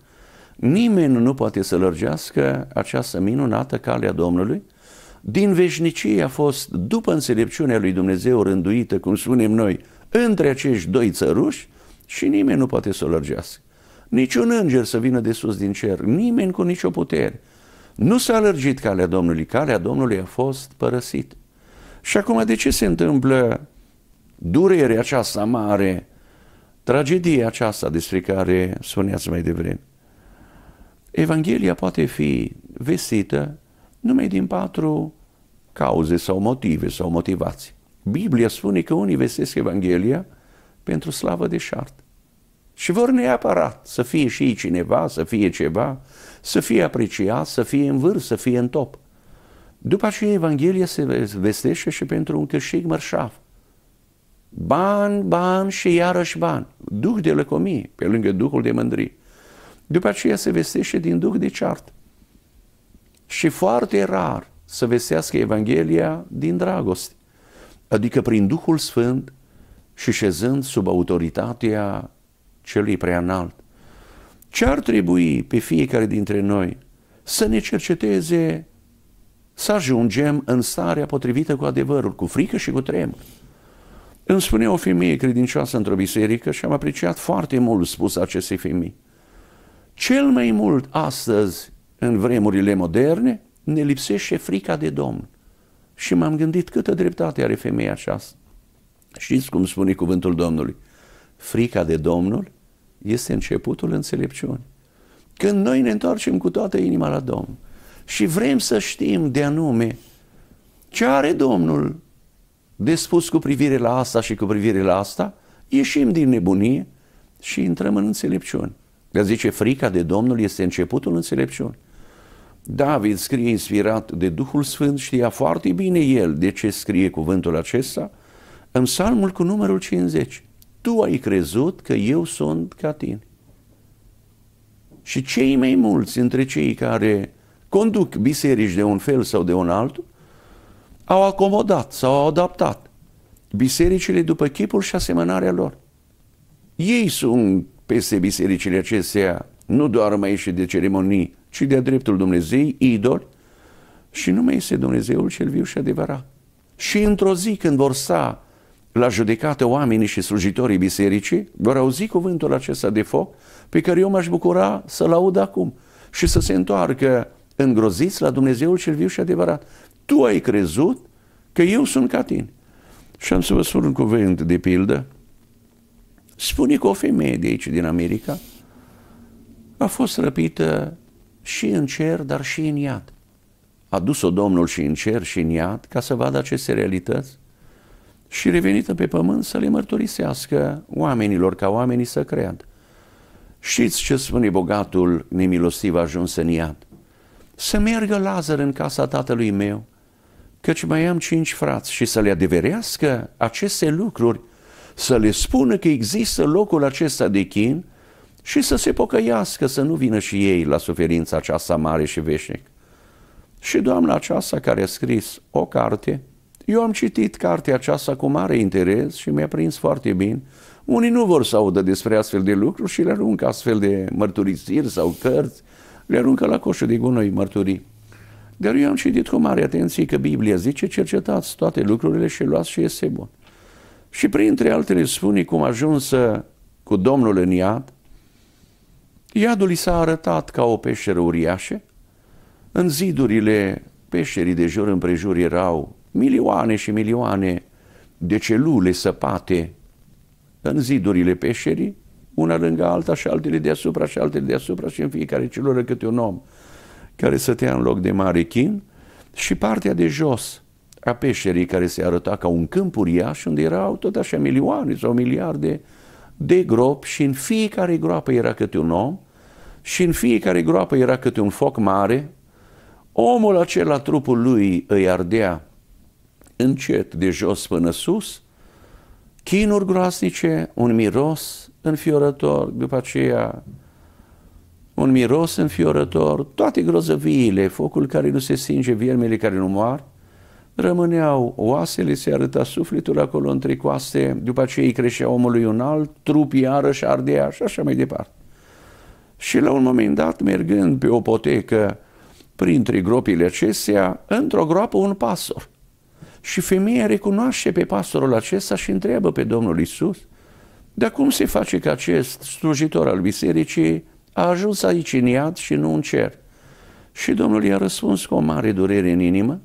Nimeni nu poate să lărgească această minunată calea Domnului din veșnicie a fost, după înțelepciunea lui Dumnezeu rânduită, cum spunem noi, între acești doi țăruși și nimeni nu poate să o lărgească. Niciun înger să vină de sus din cer, nimeni cu nicio putere. Nu s-a lărgit calea Domnului, calea Domnului a fost părăsit. Și acum de ce se întâmplă durerea aceasta mare, tragedia aceasta despre care spuneați mai devreme? Evanghelia poate fi vestită numai din patru cauze sau motive sau motivații. Biblia spune că unii vestesc Evanghelia pentru slavă de șart. Și vor neapărat să fie și ei cineva, să fie ceva, să fie apreciat, să fie în vârf, să fie în top. După aceea Evanghelia se vestește și pentru un câștig mărșav. Bani, bani și iarăși bani. Duh de lăcomie, pe lângă Duhul de mândrie. După aceea se vestește din Duh de ceartă. Și foarte rar să vestească Evanghelia din dragoste, adică prin Duhul Sfânt și șezând sub autoritatea celui preanalt. Ce ar trebui pe fiecare dintre noi să ne cerceteze să ajungem în starea potrivită cu adevărul, cu frică și cu tremur. Îmi spunea o femeie credincioasă într-o biserică și am apreciat foarte mult spus acestei femei. Cel mai mult astăzi, în vremurile moderne, ne lipsește frica de Domn. Și m-am gândit câtă dreptate are femeia aceasta. Știți cum spune cuvântul Domnului? Frica de Domnul este începutul înțelepciunii. Când noi ne întoarcem cu toată inima la Domn și vrem să știm de anume ce are Domnul de spus cu privire la asta și cu privire la asta, ieșim din nebunie și intrăm în înțelepciune. De zice, frica de Domnul este începutul înțelepciunii. David scrie inspirat de Duhul Sfânt, știa foarte bine el de ce scrie cuvântul acesta, în psalmul cu numărul 50. Tu ai crezut că eu sunt ca tine. Și cei mai mulți dintre cei care conduc biserici de un fel sau de un altul, au acomodat, sau au adaptat bisericile după chipul și asemănarea lor. Ei sunt peste bisericile acestea, nu doar mai și de ceremonii ci de-a dreptul Dumnezei, idoli, și nu mai este Dumnezeul cel viu și adevărat. Și într-o zi când vor sta la judecată oamenii și slujitorii bisericii, vor auzi cuvântul acesta de foc pe care eu m-aș bucura să-l aud acum și să se întoarcă îngroziți la Dumnezeul cel viu și adevărat. Tu ai crezut că eu sunt ca tine. Și am să vă spun un cuvânt de pildă. Spune că o femeie de aici, din America, a fost răpită și în cer, dar și în iad. A dus-o Domnul și în cer și în iad ca să vadă aceste realități și revenită pe pământ să le mărturisească oamenilor, ca oamenii să creadă. Știți ce spune bogatul nemilostiv ajuns în iad? Să meargă Lazar în casa tatălui meu, căci mai am cinci frați și să le adeverească aceste lucruri, să le spună că există locul acesta de chin și să se pocăiască, să nu vină și ei la suferința aceasta mare și veșnic. Și doamna aceasta care a scris o carte, eu am citit cartea aceasta cu mare interes și mi-a prins foarte bine. Unii nu vor să audă despre astfel de lucruri și le aruncă astfel de mărturisiri sau cărți, le aruncă la coșul de gunoi mărturii. Dar eu am citit cu mare atenție că Biblia zice cercetați toate lucrurile și luați și este bun. Și printre altele spune cum ajunsă cu Domnul în iad, Iadul i s-a arătat ca o peșteră uriașă, în zidurile peșterii de jur împrejur erau milioane și milioane de celule săpate în zidurile peșterii, una lângă alta și altele deasupra și altele deasupra și în fiecare celulă câte un om care stătea în loc de mare chin și partea de jos a peșterii care se arăta ca un câmp uriaș unde erau tot așa milioane sau miliarde de gropi și în fiecare groapă era câte un om și în fiecare groapă era câte un foc mare, omul acela, trupul lui, îi ardea încet de jos până sus, chinuri groasnice, un miros înfiorător, după aceea un miros înfiorător, toate grozăviile, focul care nu se singe, viermele care nu moar, rămâneau oasele, se arăta sufletul acolo între coaste, după aceea îi creștea omului un alt, trup iarăși ardea și așa mai departe. Și la un moment dat, mergând pe o potecă printre gropile acestea, într-o groapă un pastor. Și femeia recunoaște pe pastorul acesta și întreabă pe Domnul Isus, dar cum se face că acest slujitor al bisericii a ajuns aici în iad și nu în cer? Și Domnul i-a răspuns cu o mare durere în inimă,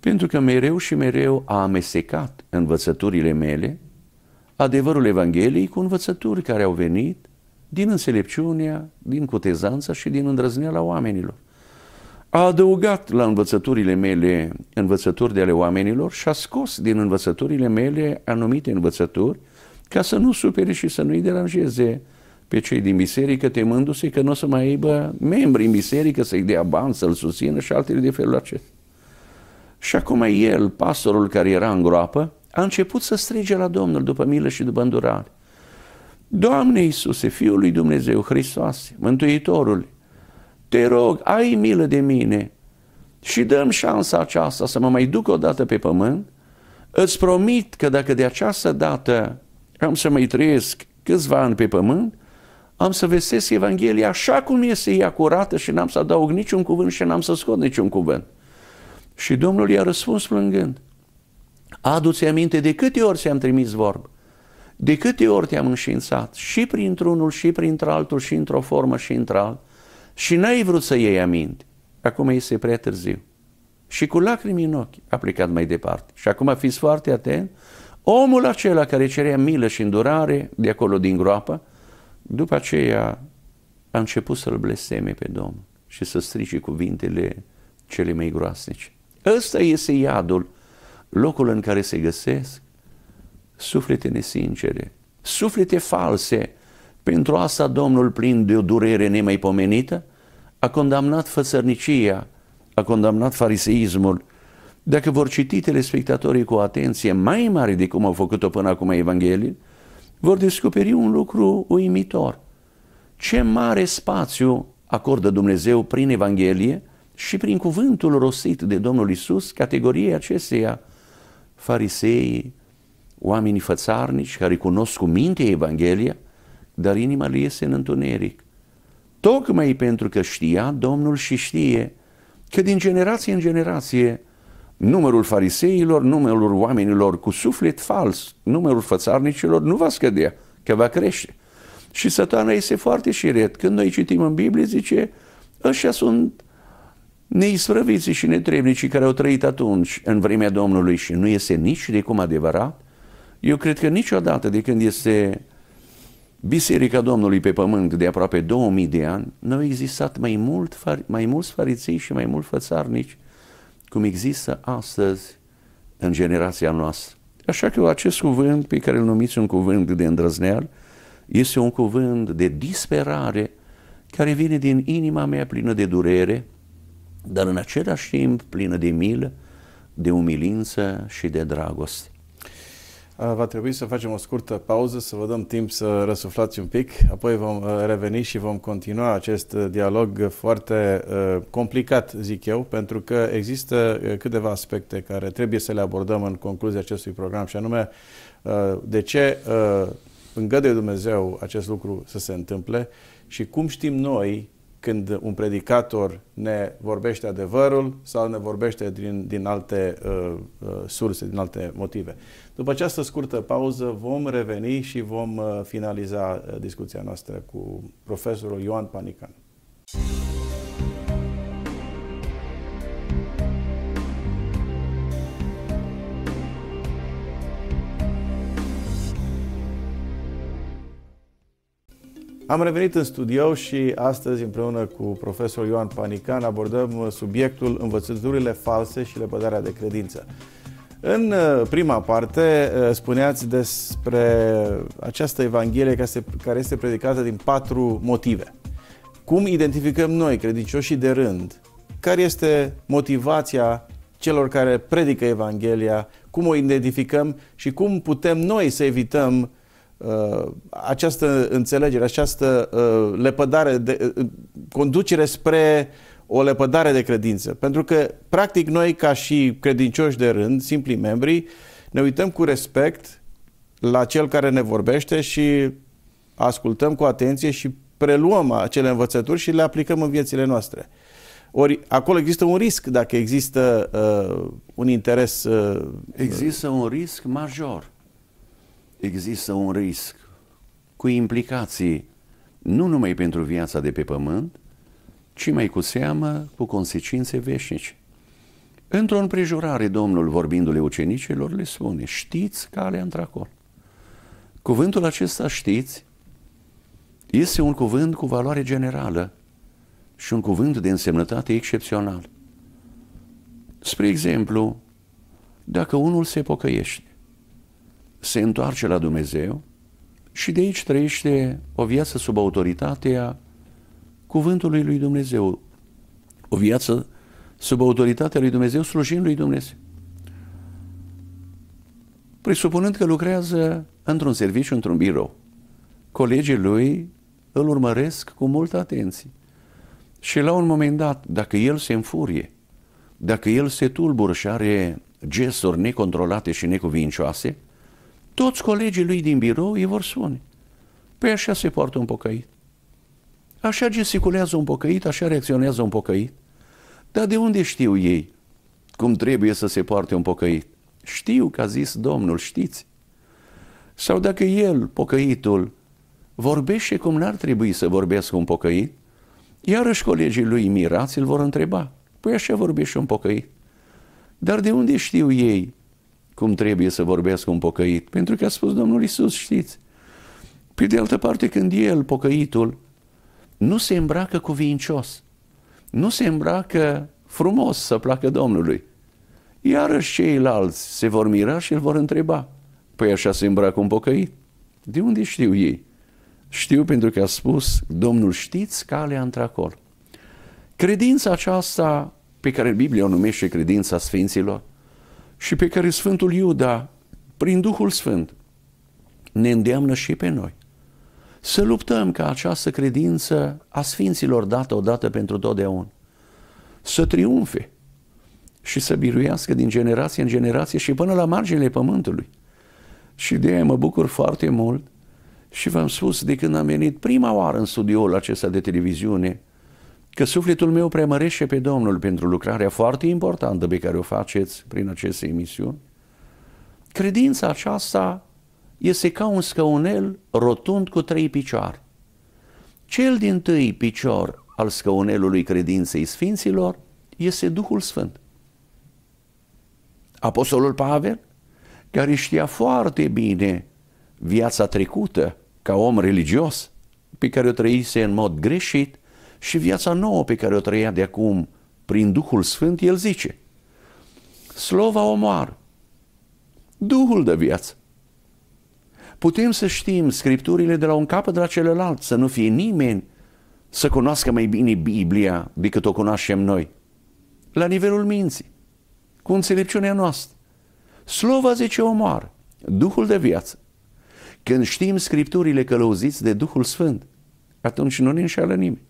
pentru că mereu și mereu a amestecat învățăturile mele, adevărul Evangheliei cu învățături care au venit din înțelepciunea, din cutezanța și din îndrăzneala oamenilor. A adăugat la învățăturile mele învățături de ale oamenilor și a scos din învățăturile mele anumite învățături ca să nu supere și să nu-i deranjeze pe cei din biserică, temându-se că nu o să mai aibă membri în biserică să-i dea bani, să-l susțină și altele de felul acesta. Și acum el, pastorul care era în groapă, a început să strige la Domnul după milă și după îndurare. Doamne Iisuse, Fiul lui Dumnezeu, Hristos, Mântuitorul, te rog, ai milă de mine și dăm șansa aceasta să mă mai duc o dată pe pământ, îți promit că dacă de această dată am să mai trăiesc câțiva ani pe pământ, am să vesesc Evanghelia așa cum este ea curată și n-am să adaug niciun cuvânt și n-am să scot niciun cuvânt. Și Domnul i-a răspuns plângând, adu-ți aminte de câte ori ți-am trimis vorbă de câte ori te-am înșințat și printr-unul, și printr-altul, și într-o formă, și într-alt, și n-ai vrut să iei aminte. Acum este prea târziu. Și cu lacrimi în ochi a plecat mai departe. Și acum fiți foarte atent, omul acela care cerea milă și îndurare de acolo din groapă, după aceea a început să-l blesteme pe Domnul și să strige cuvintele cele mai groasnice. Ăsta este iadul, locul în care se găsesc Suflete nesincere, suflete false. Pentru asta Domnul, plin de o durere nemaipomenită, a condamnat fățărnicia, a condamnat fariseismul. Dacă vor citi telespectatorii cu atenție mai mare de cum au făcut-o până acum Evanghelii, vor descoperi un lucru uimitor. Ce mare spațiu acordă Dumnezeu prin Evanghelie și prin cuvântul rostit de Domnul Isus categoriei acesteia, fariseii, oamenii fățarnici care cunosc cu minte Evanghelia, dar inima lui este în întuneric. Tocmai pentru că știa Domnul și știe că din generație în generație numărul fariseilor, numărul oamenilor cu suflet fals, numărul fățarnicilor nu va scădea, că va crește. Și satana este foarte șiret. Când noi citim în Biblie, zice, ăștia sunt neisprăviții și netrebnicii care au trăit atunci, în vremea Domnului și nu este nici de cum adevărat eu cred că niciodată de când este Biserica Domnului pe pământ de aproape 2000 de ani, nu au existat mai, mult, mai mulți fariței și mai mulți fățarnici cum există astăzi în generația noastră. Așa că acest cuvânt pe care îl numiți un cuvânt de îndrăzneal este un cuvânt de disperare care vine din inima mea plină de durere, dar în același timp plină de milă, de umilință și de dragoste. Uh, va trebui să facem o scurtă pauză, să vă dăm timp să răsuflați un pic, apoi vom uh, reveni și vom continua acest uh, dialog foarte complicat, zic eu, pentru că există câteva aspecte care trebuie să le abordăm în concluzia acestui program și anume de ce îngăduie Dumnezeu acest lucru să se întâmple și cum știm noi când un predicator ne vorbește adevărul sau ne vorbește din, din alte uh, uh surse, din alte motive. După această scurtă pauză vom reveni și vom uh, finaliza uh, discuția noastră cu profesorul Ioan Panican. Thank you. Am revenit în studio și astăzi împreună cu profesor Ioan Panican abordăm subiectul învățăturile false și lepădarea de credință. În uh, prima parte uh, spuneați despre această Evanghelie care este predicată din patru motive. Cum identificăm noi, credincioșii de rând, care este motivația celor care predică Evanghelia, cum o identificăm și cum putem noi să evităm Uh, această înțelegere, această uh, lepădare, de, uh, conducere spre o lepădare de credință. Pentru că, practic, noi, ca și credincioși de rând, simpli membri, ne uităm cu respect la cel care ne vorbește și ascultăm cu atenție și preluăm acele învățături și le aplicăm în viețile noastre. Ori acolo există un risc dacă există uh, un interes. Uh, există un risc major există un risc cu implicații nu numai pentru viața de pe pământ, ci mai cu seamă cu consecințe veșnice. Într-o împrejurare, Domnul, vorbindu-le ucenicilor, le spune, știți calea într-acolo. Cuvântul acesta, știți, este un cuvânt cu valoare generală și un cuvânt de însemnătate excepțional. Spre exemplu, dacă unul se pocăiește se întoarce la Dumnezeu și de aici trăiește o viață sub autoritatea cuvântului lui Dumnezeu, o viață sub autoritatea lui Dumnezeu, slujind lui Dumnezeu. Presupunând că lucrează într-un serviciu, într-un birou, colegii lui îl urmăresc cu multă atenție. Și la un moment dat, dacă el se înfurie, dacă el se tulbură și are gesturi necontrolate și necuvincioase, toți colegii lui din birou îi vor spune. Păi așa se poartă un pocăit. Așa gesticulează un pocăit, așa reacționează un pocăit. Dar de unde știu ei cum trebuie să se poarte un pocăit? Știu că a zis Domnul, știți. Sau dacă el, pocăitul, vorbește cum n-ar trebui să vorbească un pocăit, iarăși colegii lui mirați îl vor întreba. Păi așa vorbește un pocăit. Dar de unde știu ei cum trebuie să vorbesc cu un pocăit. Pentru că a spus Domnul Isus, știți. Pe de altă parte, când el, pocăitul, nu se îmbracă vincios, nu se îmbracă frumos să placă Domnului. Iarăși ceilalți se vor mira și îl vor întreba. Păi așa se îmbracă un pocăit. De unde știu ei? Știu pentru că a spus, Domnul știți calea într-acolo. Credința aceasta pe care Biblia o numește credința Sfinților, și pe care Sfântul Iuda, prin Duhul Sfânt, ne îndeamnă și pe noi. Să luptăm ca această credință a Sfinților dată odată pentru totdeauna să triumfe și să biruiască din generație în generație și până la marginile pământului. Și de aia mă bucur foarte mult și v-am spus de când am venit prima oară în studioul acesta de televiziune că sufletul meu preamărește pe Domnul pentru lucrarea foarte importantă pe care o faceți prin aceste emisiuni. Credința aceasta este ca un scaunel rotund cu trei picioare. Cel din tâi picior al scaunelului credinței sfinților este Duhul Sfânt. Apostolul Pavel, care știa foarte bine viața trecută ca om religios, pe care o trăise în mod greșit, și viața nouă pe care o trăia de acum prin Duhul Sfânt, el zice, slova omoară, Duhul de viață. Putem să știm scripturile de la un capăt de la celălalt, să nu fie nimeni să cunoască mai bine Biblia decât o cunoaștem noi. La nivelul minții, cu înțelepciunea noastră. Slova zice omoară, Duhul de viață. Când știm scripturile călăuziți de Duhul Sfânt, atunci nu ne înșeală nimeni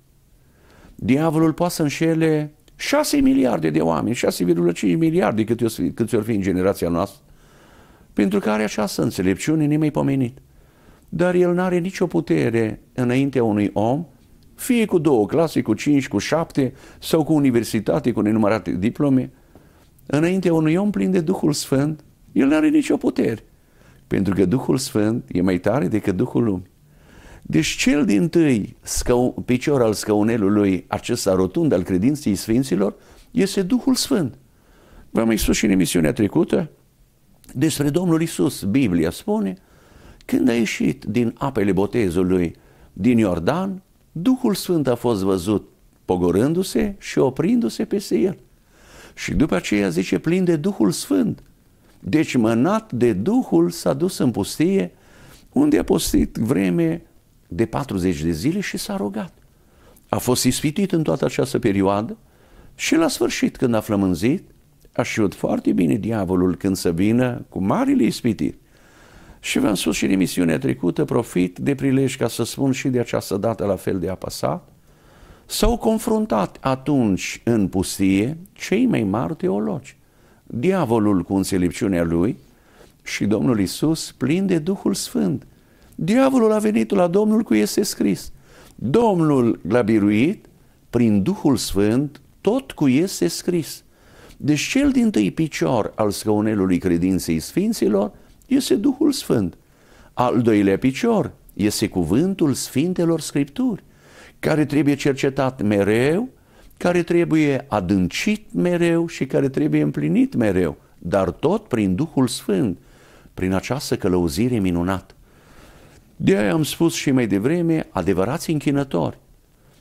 diavolul poate să înșele 6 miliarde de oameni, 6,5 miliarde cât, cât ori fi în generația noastră, pentru că are această înțelepciune pomenit. Dar el nu are nicio putere înaintea unui om, fie cu două clase, cu cinci, cu șapte, sau cu universitate, cu nenumărate diplome, înaintea unui om plin de Duhul Sfânt, el nu are nicio putere. Pentru că Duhul Sfânt e mai tare decât Duhul Lumii. Deci cel din tâi scău, picior al scaunelului acesta rotund al credinței Sfinților este Duhul Sfânt. V-am mai spus și în emisiunea trecută despre Domnul Isus. Biblia spune, când a ieșit din apele botezului din Iordan, Duhul Sfânt a fost văzut pogorându-se și oprindu-se peste el. Și după aceea zice, plin de Duhul Sfânt. Deci mânat de Duhul s-a dus în pustie, unde a postit vreme de 40 de zile și s-a rugat. A fost ispitit în toată această perioadă și la sfârșit, când a flămânzit, a știut foarte bine diavolul când să vină cu marile ispitiri. Și v-am spus și în emisiunea trecută, profit de prilej ca să spun și de această dată la fel de apăsat, s-au confruntat atunci în pustie cei mai mari teologi. Diavolul cu înțelepciunea lui și Domnul Isus plin de Duhul Sfânt, Diavolul a venit la Domnul cu este scris. Domnul l-a biruit prin Duhul Sfânt tot cu este scris. Deci cel din tâi picior al scaunelului credinței sfinților este Duhul Sfânt. Al doilea picior este cuvântul Sfintelor Scripturi, care trebuie cercetat mereu, care trebuie adâncit mereu și care trebuie împlinit mereu, dar tot prin Duhul Sfânt, prin această călăuzire minunată. De aia am spus și mai devreme, adevărați închinători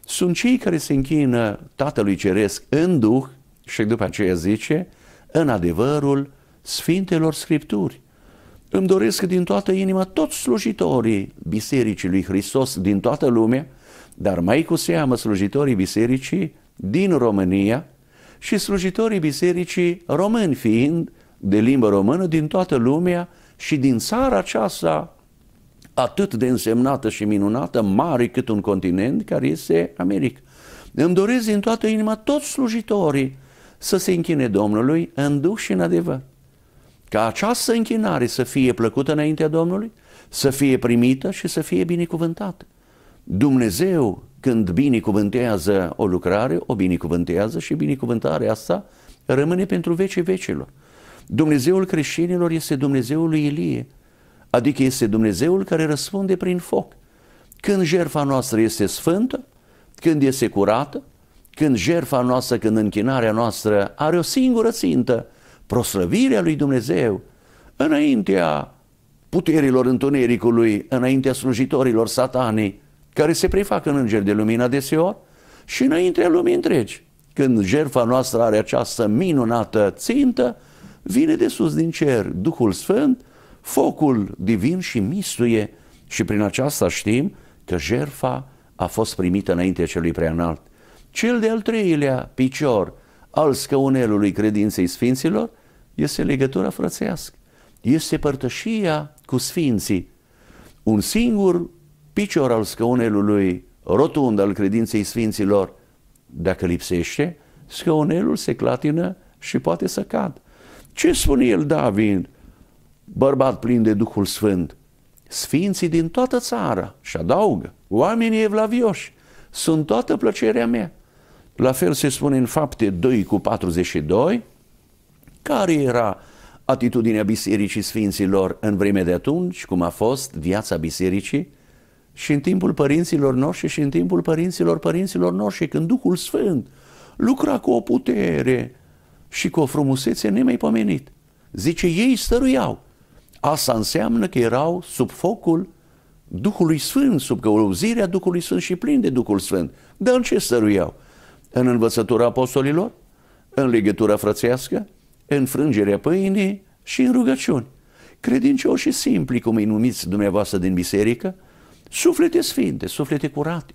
sunt cei care se închină Tatălui Ceresc în Duh și după aceea zice, în adevărul Sfintelor Scripturi. Îmi doresc din toată inima toți slujitorii Bisericii lui Hristos din toată lumea, dar mai cu seamă slujitorii Bisericii din România și slujitorii Bisericii români fiind de limbă română din toată lumea și din țara aceasta atât de însemnată și minunată, mare cât un continent, care este America. Îmi doresc din toată inima toți slujitorii să se închine Domnului în duh și în adevăr. Ca această închinare să fie plăcută înaintea Domnului, să fie primită și să fie binecuvântată. Dumnezeu, când binecuvântează o lucrare, o binecuvântează și binecuvântarea asta rămâne pentru vecii vecilor. Dumnezeul creștinilor este Dumnezeul lui Ilie, Adică este Dumnezeul care răspunde prin foc. Când jertfa noastră este sfântă, când este curată, când jertfa noastră, când închinarea noastră are o singură țintă, proslăvirea lui Dumnezeu, înaintea puterilor întunericului, înaintea slujitorilor satanii, care se prefac în îngeri de lumină deseori, și înaintea lumii întregi. Când jertfa noastră are această minunată țintă, vine de sus din cer Duhul Sfânt focul divin și mistuie și prin aceasta știm că jerfa a fost primită înainte celui preanalt. Cel de-al treilea picior al scăunelului credinței sfinților este legătura frățească, este părtășia cu sfinții. Un singur picior al scăunelului rotund al credinței sfinților, dacă lipsește, scăunelul se clatină și poate să cadă. Ce spune el David? bărbat plin de Duhul Sfânt, sfinții din toată țara, și adaugă, oamenii evlavioși, sunt toată plăcerea mea. La fel se spune în fapte 2 cu 42, care era atitudinea Bisericii Sfinților în vreme de atunci, cum a fost viața Bisericii, și în timpul părinților noștri și în timpul părinților părinților noștri, când Duhul Sfânt lucra cu o putere și cu o frumusețe nemaipomenită. Zice, ei stăruiau Asta înseamnă că erau sub focul Duhului Sfânt, sub căuzirea Duhului Sfânt și plin de Duhul Sfânt. Dar în ce stăruiau? În învățătura apostolilor, în legătura frățească, în frângerea pâinii și în rugăciuni. Credincioșii simpli, cum îi numiți dumneavoastră din biserică, suflete sfinte, suflete curate,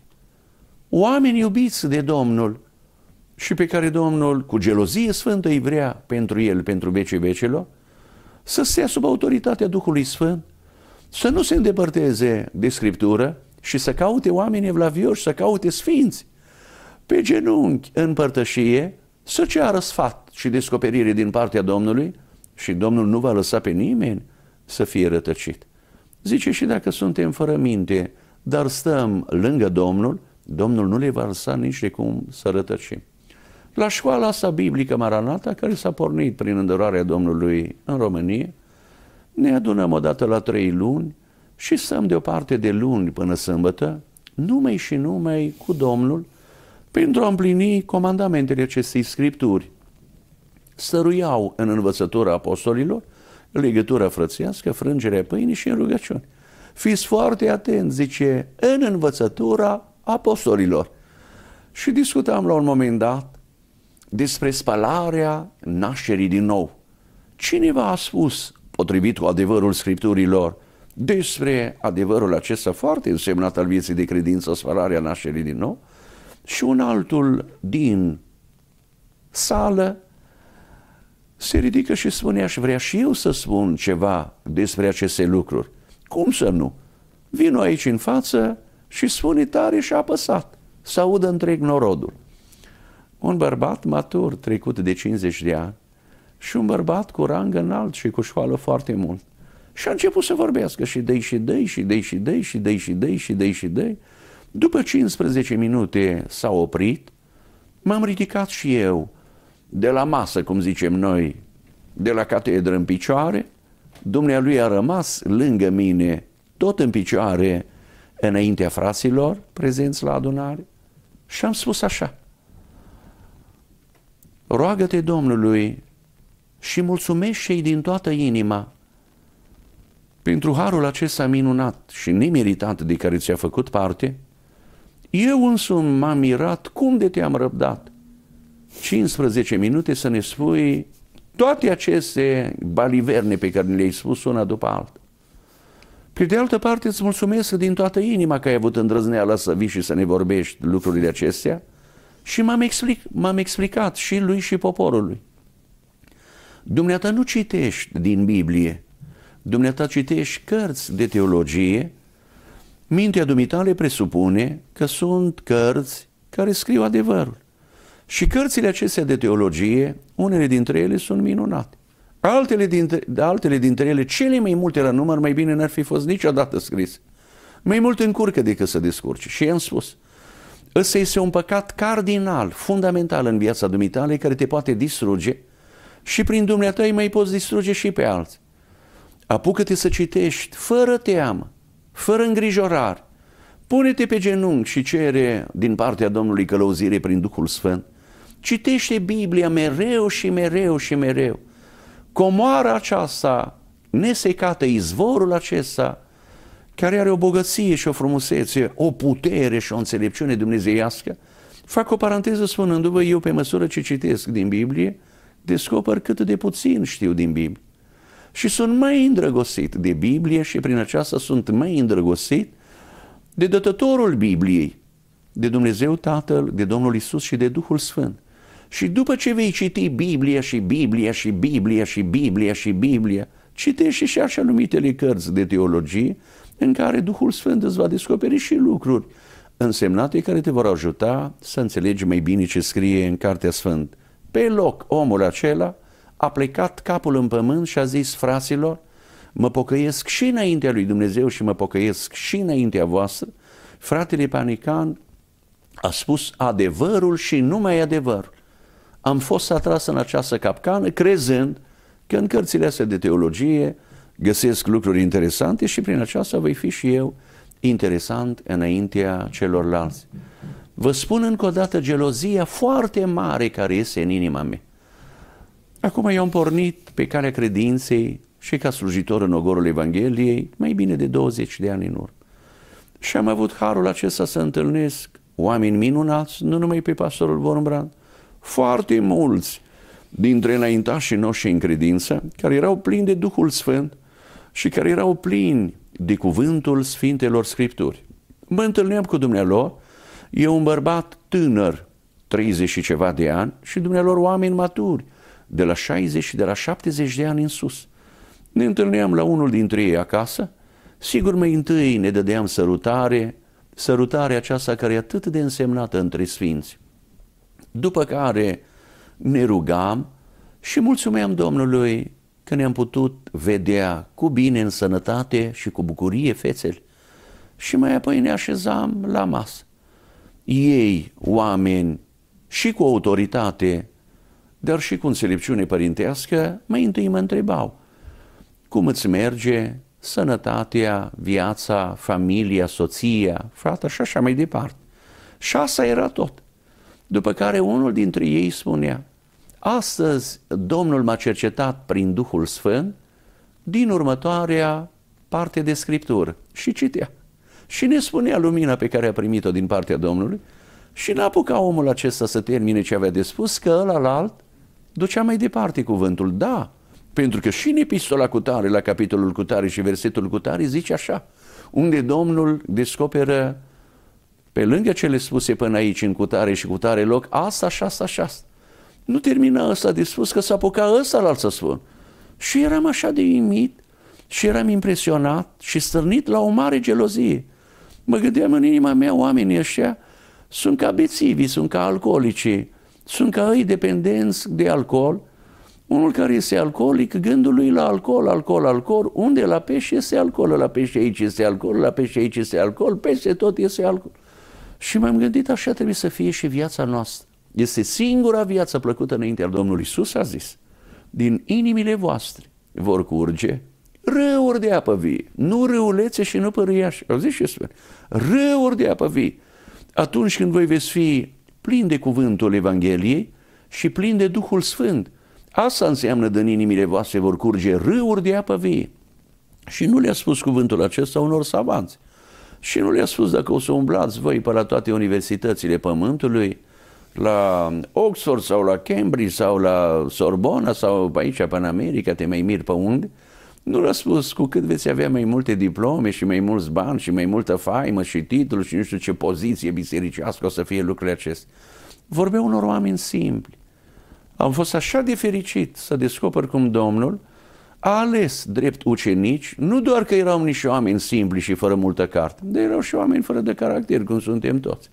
oameni iubiți de Domnul și pe care Domnul cu gelozie sfântă îi vrea pentru el, pentru vecii vecelor, să stea sub autoritatea Duhului Sfânt, să nu se îndepărteze de Scriptură și să caute oameni evlavioși, să caute sfinți, pe genunchi în părtășie, să ceară sfat și descoperire din partea Domnului și Domnul nu va lăsa pe nimeni să fie rătăcit. Zice și dacă suntem fără minte, dar stăm lângă Domnul, Domnul nu le va lăsa nici de cum să rătăcim la școala asta biblică Maranata, care s-a pornit prin îndurarea Domnului în România, ne adunăm odată la trei luni și stăm deoparte de luni până sâmbătă, numai și numai cu Domnul, pentru a împlini comandamentele acestei scripturi. Stăruiau în învățătura apostolilor legătura frățească, frângerea pâinii și în rugăciuni. Fiți foarte atenți, zice, în învățătura apostolilor. Și discutam la un moment dat despre spălarea nașterii din nou. Cineva a spus, potrivit cu adevărul scripturilor, despre adevărul acesta foarte însemnat al vieții de credință, spălarea nașterii din nou, și un altul din sală se ridică și spune, aș vrea și eu să spun ceva despre aceste lucruri. Cum să nu? Vino aici în față și spune tare și apăsat, să audă întreg norodul un bărbat matur, trecut de 50 de ani, și un bărbat cu rang înalt și cu școală foarte mult. Și a început să vorbească și dei și dei și dei și dei și dei și dei și dei și dei. După 15 minute s-a oprit, m-am ridicat și eu de la masă, cum zicem noi, de la catedră în picioare, lui a rămas lângă mine, tot în picioare, înaintea fraților prezenți la adunare și am spus așa, Roagă-te Domnului și mulțumește-i din toată inima pentru harul acesta minunat și nemeritat de care ți-a făcut parte, eu însumi m-am mirat cum de te-am răbdat. 15 minute să ne spui toate aceste baliverne pe care le-ai spus una după alta. Pe de altă parte, îți mulțumesc din toată inima că ai avut îndrăzneala să vii și să ne vorbești lucrurile acestea, și m-am, explic, m-am explicat și lui și poporului. Dumneata nu citești din Biblie, dumneata citești cărți de teologie, mintea dumitale presupune că sunt cărți care scriu adevărul. Și cărțile acestea de teologie, unele dintre ele sunt minunate. Altele dintre, altele dintre ele, cele mai multe la număr, mai bine n-ar fi fost niciodată scris. Mai mult încurcă decât să descurci. Și i-am spus, Ăsta este un păcat cardinal, fundamental în viața dumitale, care te poate distruge și prin dumneata îi mai poți distruge și pe alții. Apucă-te să citești fără teamă, fără îngrijorare. Pune-te pe genunchi și cere din partea Domnului călăuzire prin Duhul Sfânt. Citește Biblia mereu și mereu și mereu. Comoara aceasta nesecată, izvorul acesta, care are o bogăție și o frumusețe, o putere și o înțelepciune dumnezeiască, fac o paranteză spunându-vă, eu pe măsură ce citesc din Biblie, descoper cât de puțin știu din Biblie. Și sunt mai îndrăgosit de Biblie și prin aceasta sunt mai îndrăgosit de dătătorul Bibliei, de Dumnezeu Tatăl, de Domnul Isus și de Duhul Sfânt. Și după ce vei citi Biblia și Biblia și Biblia și Biblia și Biblia, citești și așa numitele cărți de teologie în care Duhul Sfânt îți va descoperi și lucruri însemnate care te vor ajuta să înțelegi mai bine ce scrie în Cartea Sfânt. Pe loc, omul acela a plecat capul în pământ și a zis fraților, mă pocăiesc și înaintea lui Dumnezeu și mă pocăiesc și înaintea voastră, fratele Panican a spus adevărul și numai adevărul. Am fost atras în această capcană crezând că în cărțile astea de teologie găsesc lucruri interesante și prin aceasta voi fi și eu interesant înaintea celorlalți. Vă spun încă o dată gelozia foarte mare care este în inima mea. Acum eu am pornit pe calea credinței și ca slujitor în ogorul Evangheliei mai bine de 20 de ani în urmă. Și am avut harul acesta să întâlnesc oameni minunați, nu numai pe pastorul Bornbrand, foarte mulți dintre înaintașii noștri în credință, care erau plini de Duhul Sfânt și care erau plini de cuvântul Sfintelor Scripturi. Mă întâlneam cu dumnealor, e un bărbat tânăr, 30 și ceva de ani, și dumnealor oameni maturi, de la 60 și de la 70 de ani în sus. Ne întâlneam la unul dintre ei acasă, sigur mai întâi ne dădeam sărutare, sărutarea aceasta care e atât de însemnată între sfinți. După care ne rugam și mulțumeam Domnului că ne-am putut vedea cu bine, în sănătate și cu bucurie fețele. Și mai apoi ne așezam la masă. Ei, oameni și cu autoritate, dar și cu înțelepciune părintească, mai întâi mă întrebau cum îți merge sănătatea, viața, familia, soția, frata și așa mai departe. Și asta era tot. După care unul dintre ei spunea, Astăzi Domnul m-a cercetat prin Duhul Sfânt din următoarea parte de scriptură și citea. Și ne spunea lumina pe care a primit-o din partea Domnului și n-a apucat omul acesta să termine ce avea de spus, că ăla la alt ducea mai departe cuvântul. Da, pentru că și în epistola cu tare, la capitolul cu tare și versetul cu tare, zice așa, unde Domnul descoperă pe lângă cele spuse până aici în cutare și cutare loc, asta așa, asta așa nu termina ăsta de spus, că s-a apucat ăsta la să spun. Și eram așa de imit și eram impresionat și stârnit la o mare gelozie. Mă gândeam în inima mea, oamenii ăștia sunt ca bețivii, sunt ca alcoolici, sunt ca ei dependenți de alcool. Unul care este alcoolic, gândul lui la alcool, alcool, alcool, unde la pește este alcool, la pește aici este alcool, la pește aici este alcool, peste tot este alcool. Și m-am gândit, așa trebuie să fie și viața noastră. Este singura viață plăcută înaintea Domnului Isus, a zis. Din inimile voastre vor curge râuri de apă vie, nu râulețe și nu păriași. Au zis și eu, râuri de apă vie. Atunci când voi veți fi plin de cuvântul Evangheliei și plin de Duhul Sfânt, asta înseamnă din inimile voastre vor curge râuri de apă vie. Și nu le-a spus cuvântul acesta unor savanți. Și nu le-a spus dacă o să umblați voi pe la toate universitățile pământului, la Oxford sau la Cambridge sau la Sorbona sau pe aici, pe în America, te mai mir pe unde, nu l-am spus cu cât veți avea mai multe diplome și mai mulți bani și mai multă faimă și titlul și nu știu ce poziție bisericească o să fie lucrurile acestea. Vorbeau unor oameni simpli. Am fost așa de fericit să descoper cum Domnul a ales drept ucenici, nu doar că erau niște oameni simpli și fără multă carte, dar erau și oameni fără de caracter, cum suntem toți.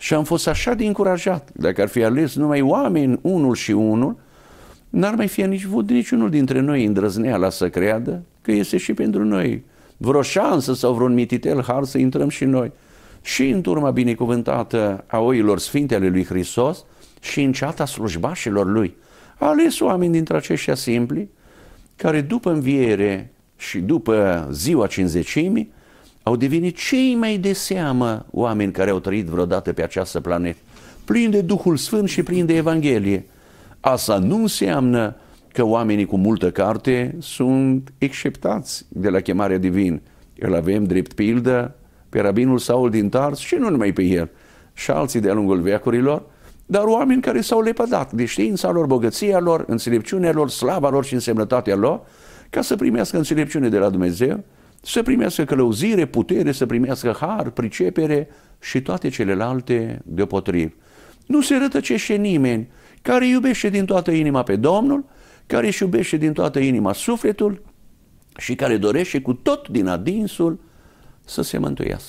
Și am fost așa de încurajat. Dacă ar fi ales numai oameni, unul și unul, n-ar mai fi nici avut niciunul dintre noi îndrăzneala să creadă că este și pentru noi vreo șansă sau vreun mititel har să intrăm și noi. Și în turma binecuvântată a oilor sfinte ale lui Hristos și în ceata slujbașilor lui. A ales oameni dintre aceștia simpli, care după înviere și după ziua cinzecimii au devenit cei mai de seamă oameni care au trăit vreodată pe această planetă, plin de Duhul Sfânt și plin de Evanghelie. Asta nu înseamnă că oamenii cu multă carte sunt exceptați de la chemarea divin. Îl avem drept pildă pe rabinul Saul din Tars și nu numai pe el, și alții de-a lungul veacurilor, dar oameni care s-au lepădat de știința lor, bogăția lor, înțelepciunea lor, slava lor și însemnătatea lor, ca să primească înțelepciune de la Dumnezeu să primească călăuzire, putere, să primească har, pricepere și toate celelalte deopotriv. Nu se rătăcește nimeni care iubește din toată inima pe Domnul, care își iubește din toată inima sufletul și care dorește cu tot din adinsul să se mântuiască.